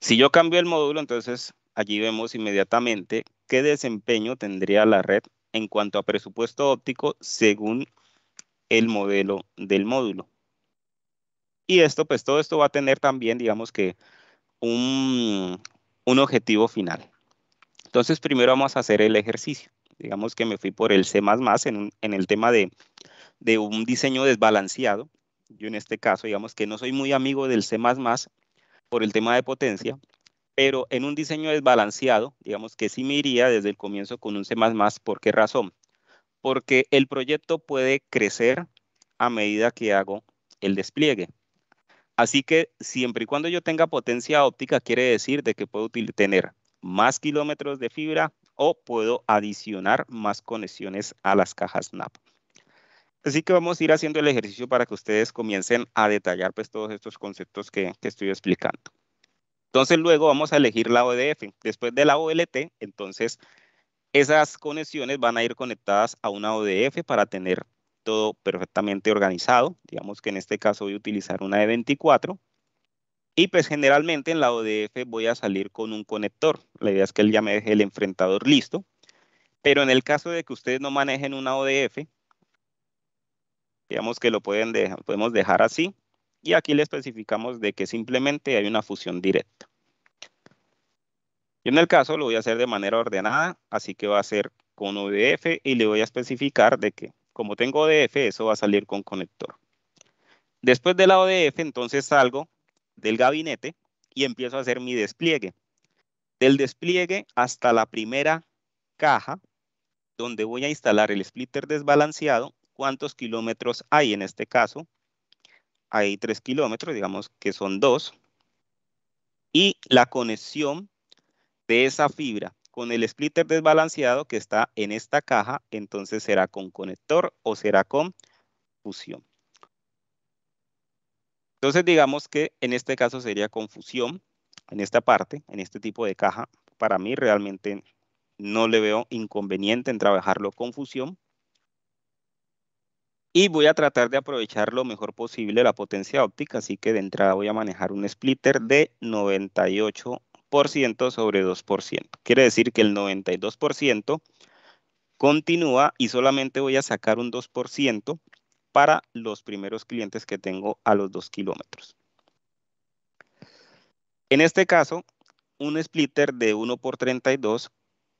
Speaker 1: Si yo cambio el módulo, entonces allí vemos inmediatamente qué desempeño tendría la red en cuanto a presupuesto óptico según el modelo del módulo. Y esto, pues todo esto va a tener también, digamos que, un, un objetivo final. Entonces, primero vamos a hacer el ejercicio. Digamos que me fui por el C++ en, en el tema de, de un diseño desbalanceado. Yo en este caso, digamos que no soy muy amigo del C++ por el tema de potencia, pero en un diseño desbalanceado, digamos que sí me iría desde el comienzo con un C++. ¿Por qué razón? Porque el proyecto puede crecer a medida que hago el despliegue. Así que siempre y cuando yo tenga potencia óptica, quiere decir de que puedo tener más kilómetros de fibra o puedo adicionar más conexiones a las cajas NAP. Así que vamos a ir haciendo el ejercicio para que ustedes comiencen a detallar pues, todos estos conceptos que, que estoy explicando. Entonces luego vamos a elegir la ODF. Después de la OLT, entonces esas conexiones van a ir conectadas a una ODF para tener todo perfectamente organizado. Digamos que en este caso voy a utilizar una de 24. Y pues generalmente en la ODF voy a salir con un conector. La idea es que él ya me deje el enfrentador listo. Pero en el caso de que ustedes no manejen una ODF, digamos que lo pueden podemos dejar así. Y aquí le especificamos de que simplemente hay una fusión directa. Yo en el caso lo voy a hacer de manera ordenada, así que va a ser con ODF y le voy a especificar de que como tengo ODF, eso va a salir con conector. Después de la ODF, entonces salgo del gabinete y empiezo a hacer mi despliegue. Del despliegue hasta la primera caja, donde voy a instalar el splitter desbalanceado, cuántos kilómetros hay en este caso. Hay tres kilómetros, digamos que son dos. Y la conexión de esa fibra con el splitter desbalanceado que está en esta caja, entonces será con conector o será con fusión. Entonces digamos que en este caso sería con fusión, en esta parte, en este tipo de caja. Para mí realmente no le veo inconveniente en trabajarlo con fusión. Y voy a tratar de aprovechar lo mejor posible la potencia óptica, así que de entrada voy a manejar un splitter de 98 ciento sobre 2%. Quiere decir que el 92% continúa y solamente voy a sacar un 2% para los primeros clientes que tengo a los 2 kilómetros. En este caso, un splitter de 1 por 32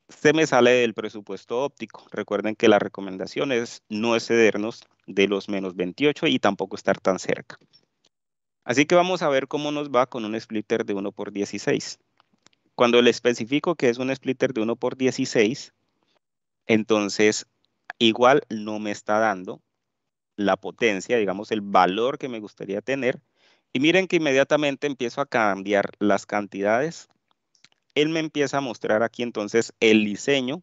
Speaker 1: se me sale del presupuesto óptico. Recuerden que la recomendación es no excedernos de los menos 28 y tampoco estar tan cerca. Así que vamos a ver cómo nos va con un splitter de 1 por 16. Cuando le especifico que es un splitter de 1 por 16, entonces igual no me está dando la potencia, digamos, el valor que me gustaría tener. Y miren que inmediatamente empiezo a cambiar las cantidades. Él me empieza a mostrar aquí entonces el diseño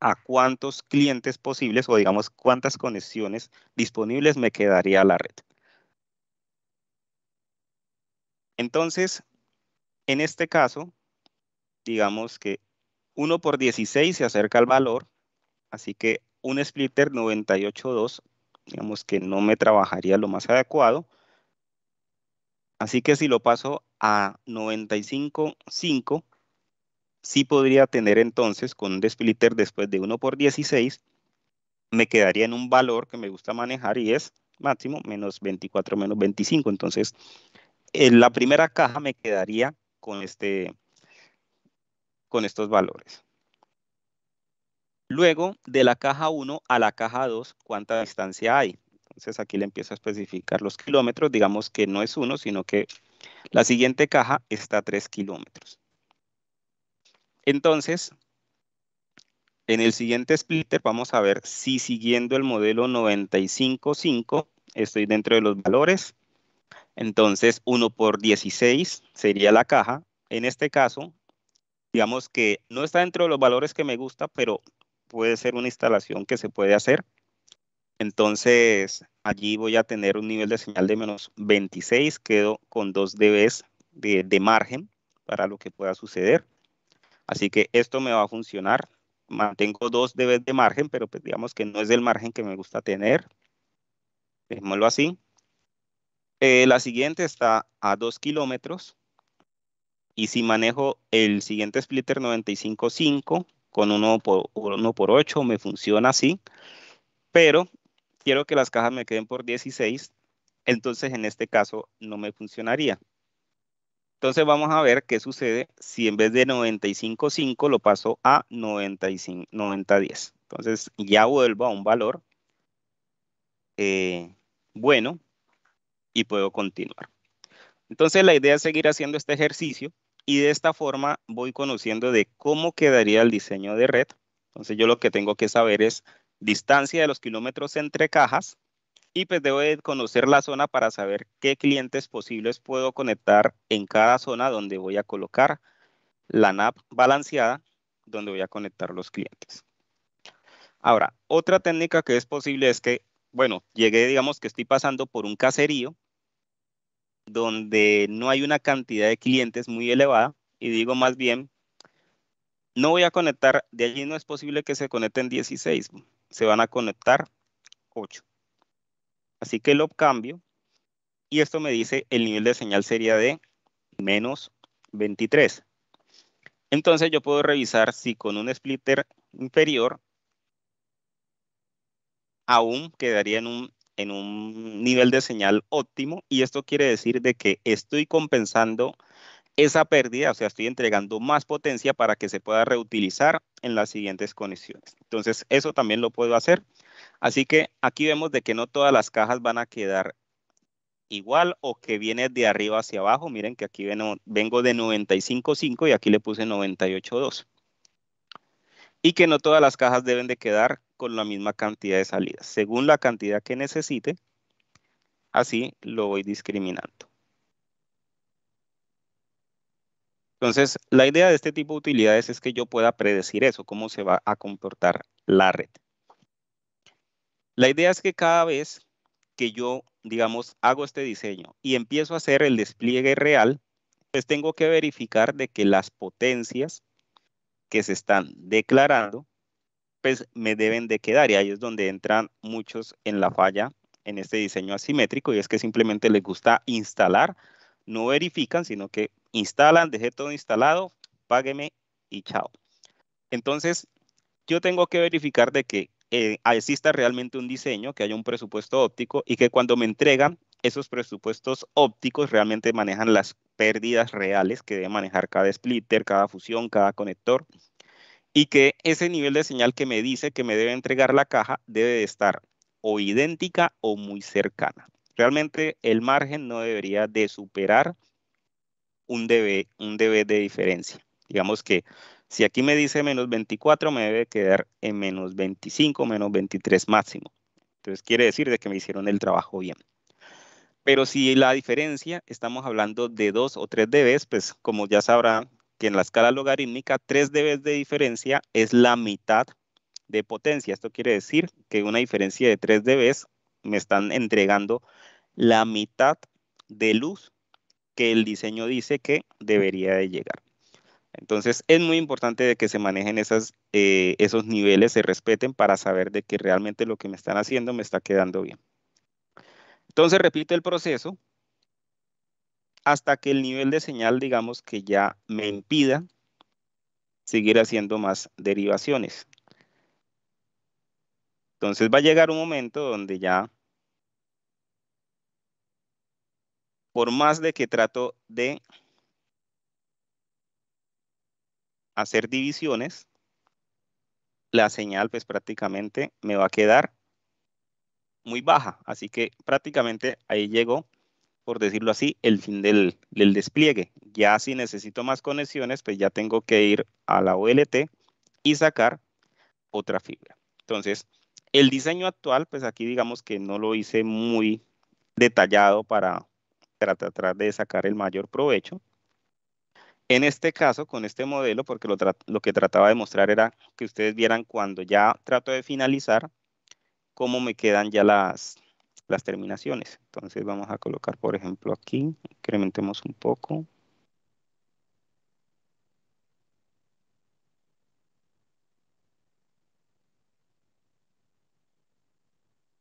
Speaker 1: a cuántos clientes posibles o digamos cuántas conexiones disponibles me quedaría la red. Entonces, en este caso, digamos que 1 por 16 se acerca al valor, así que un splitter 98.2, digamos que no me trabajaría lo más adecuado. Así que si lo paso a 95.5, sí podría tener entonces con un splitter después de 1 por 16, me quedaría en un valor que me gusta manejar y es máximo menos 24 menos 25. Entonces, en la primera caja me quedaría con este con estos valores. Luego, de la caja 1 a la caja 2, ¿cuánta distancia hay? Entonces aquí le empiezo a especificar los kilómetros. Digamos que no es 1, sino que la siguiente caja está a 3 kilómetros. Entonces, en el siguiente splitter vamos a ver si siguiendo el modelo 95.5 estoy dentro de los valores. Entonces 1 por 16 sería la caja. En este caso, digamos que no está dentro de los valores que me gusta, pero puede ser una instalación que se puede hacer. Entonces, allí voy a tener un nivel de señal de menos 26, quedo con dos dBs de, margen para lo que pueda suceder. Así que esto me va a funcionar. Mantengo dos dBs de margen, pero pues, digamos que no es el margen que me gusta tener. Dejémoslo así. Eh, la siguiente está a 2 kilómetros. Y si manejo el siguiente splitter 95.5 con 1 por, 1 por 8, me funciona así. Pero quiero que las cajas me queden por 16, entonces en este caso no me funcionaría. Entonces vamos a ver qué sucede si en vez de 95.5 lo paso a 90.10. Entonces ya vuelvo a un valor eh, bueno y puedo continuar. Entonces la idea es seguir haciendo este ejercicio y de esta forma voy conociendo de cómo quedaría el diseño de red. Entonces yo lo que tengo que saber es distancia de los kilómetros entre cajas y pues debo conocer la zona para saber qué clientes posibles puedo conectar en cada zona donde voy a colocar la NAP balanceada donde voy a conectar los clientes. Ahora, otra técnica que es posible es que, bueno, llegué, digamos que estoy pasando por un caserío donde no hay una cantidad de clientes muy elevada y digo más bien, no voy a conectar, de allí no es posible que se conecten 16, se van a conectar 8. Así que lo cambio y esto me dice el nivel de señal sería de menos 23. Entonces yo puedo revisar si con un splitter inferior aún quedaría en un en un nivel de señal óptimo y esto quiere decir de que estoy compensando esa pérdida, o sea, estoy entregando más potencia para que se pueda reutilizar en las siguientes conexiones. Entonces, eso también lo puedo hacer. Así que aquí vemos de que no todas las cajas van a quedar igual o que viene de arriba hacia abajo. Miren que aquí vengo, vengo de 95.5 y aquí le puse 98.2. Y que no todas las cajas deben de quedar con la misma cantidad de salidas. Según la cantidad que necesite, así lo voy discriminando. Entonces, la idea de este tipo de utilidades es que yo pueda predecir eso, cómo se va a comportar la red. La idea es que cada vez que yo, digamos, hago este diseño y empiezo a hacer el despliegue real, pues tengo que verificar de que las potencias que se están declarando pues me deben de quedar y ahí es donde entran muchos en la falla en este diseño asimétrico y es que simplemente les gusta instalar, no verifican, sino que instalan, dejé todo instalado, págueme y chao. Entonces, yo tengo que verificar de que eh, exista realmente un diseño, que haya un presupuesto óptico y que cuando me entregan esos presupuestos ópticos realmente manejan las pérdidas reales que debe manejar cada splitter, cada fusión, cada conector y que ese nivel de señal que me dice que me debe entregar la caja debe de estar o idéntica o muy cercana. Realmente el margen no debería de superar un dB, un dB de diferencia. Digamos que si aquí me dice menos 24, me debe quedar en menos 25, menos 23 máximo. Entonces quiere decir de que me hicieron el trabajo bien. Pero si la diferencia, estamos hablando de dos o tres dBs, pues como ya sabrán, en la escala logarítmica 3 dB de diferencia es la mitad de potencia. Esto quiere decir que una diferencia de 3 dB me están entregando la mitad de luz que el diseño dice que debería de llegar. Entonces es muy importante de que se manejen eh, esos niveles, se respeten para saber de que realmente lo que me están haciendo me está quedando bien. Entonces repito el proceso, hasta que el nivel de señal, digamos, que ya me impida seguir haciendo más derivaciones. Entonces va a llegar un momento donde ya, por más de que trato de hacer divisiones, la señal pues prácticamente me va a quedar muy baja. Así que prácticamente ahí llegó por decirlo así, el fin del, despliegue. Ya si necesito más conexiones, pues ya tengo que ir a la OLT y sacar otra fibra. Entonces, el diseño actual, pues aquí digamos que no lo hice muy detallado para tratar de sacar el mayor provecho. En este caso, con este modelo, porque lo, lo que trataba de mostrar era que ustedes vieran cuando ya trato de finalizar, cómo me quedan ya las, las terminaciones. Entonces vamos a colocar, por ejemplo, aquí, incrementemos un poco.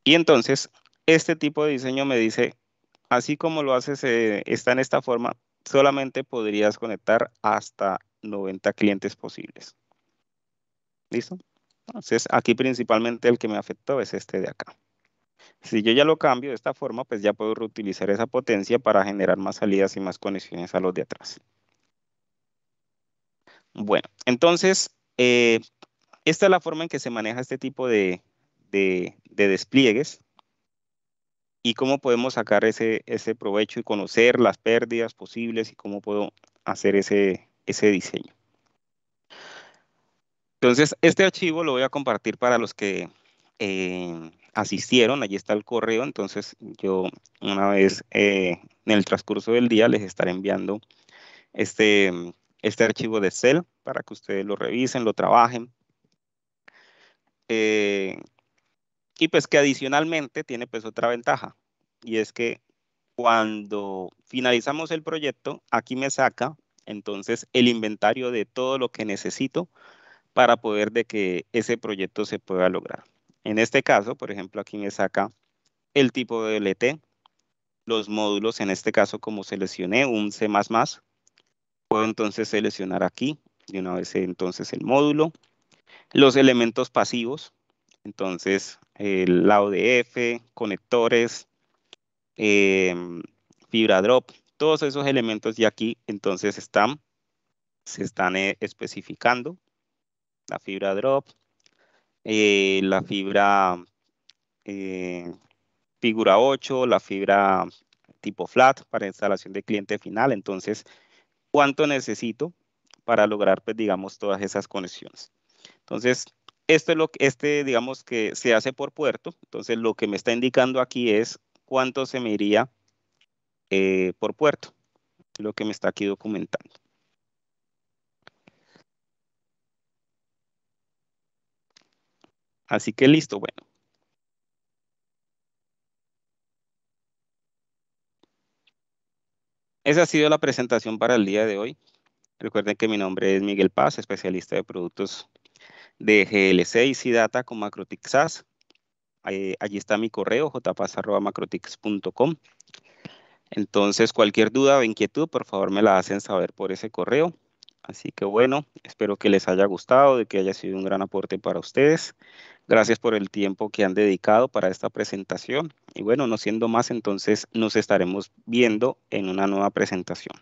Speaker 1: Y entonces, este tipo de diseño me dice, así como lo haces, eh, está en esta forma, solamente podrías conectar hasta 90 clientes posibles. ¿Listo? Entonces, aquí principalmente el que me afectó es este de acá. Si yo ya lo cambio de esta forma, pues ya puedo reutilizar esa potencia para generar más salidas y más conexiones a los de atrás. Bueno, entonces, eh, esta es la forma en que se maneja este tipo de, despliegues y cómo podemos sacar ese, provecho y conocer las pérdidas posibles y cómo puedo hacer ese, diseño. Entonces, este archivo lo voy a compartir para los que eh, asistieron, allí está el correo, entonces yo una vez eh, en el transcurso del día les estaré enviando este, mm, este archivo de Excel para que ustedes lo revisen, lo trabajen. Eh, y pues que adicionalmente tiene pues otra ventaja y es que cuando finalizamos el proyecto, aquí me saca entonces el inventario de todo lo que necesito para poder de que ese proyecto se pueda lograr. En este caso, por ejemplo, aquí me saca el tipo de LT, los módulos, en este caso como seleccioné un C++, puedo entonces seleccionar aquí, de una vez entonces el módulo, los elementos pasivos, entonces el de ODF, conectores, em, fibra drop, todos esos elementos ya aquí entonces están, se están eh, especificando, la fibra drop, eh, la fibra eh, figura 8, la fibra tipo flat para instalación de cliente final. Entonces, ¿cuánto necesito para lograr, pues, digamos, todas esas conexiones? Entonces, esto es lo que, este, digamos, que se hace por puerto. Entonces, lo que me está indicando aquí es cuánto se me iría eh, por puerto. Lo que me está aquí documentando. Así que listo, bueno. Esa ha sido la presentación para el día de hoy. Recuerden que mi nombre es Miguel Paz, especialista de productos de GL6 y Data con Macrotix SAS. allí está mi correo, jpaz.macrotix.com. Entonces, cualquier duda o inquietud, por favor, me la hacen saber por ese correo. Así que bueno, espero que les haya gustado, de que haya sido un gran aporte para ustedes. Gracias por el tiempo que han dedicado para esta presentación. Y bueno, no siendo más, entonces nos estaremos viendo en una nueva presentación.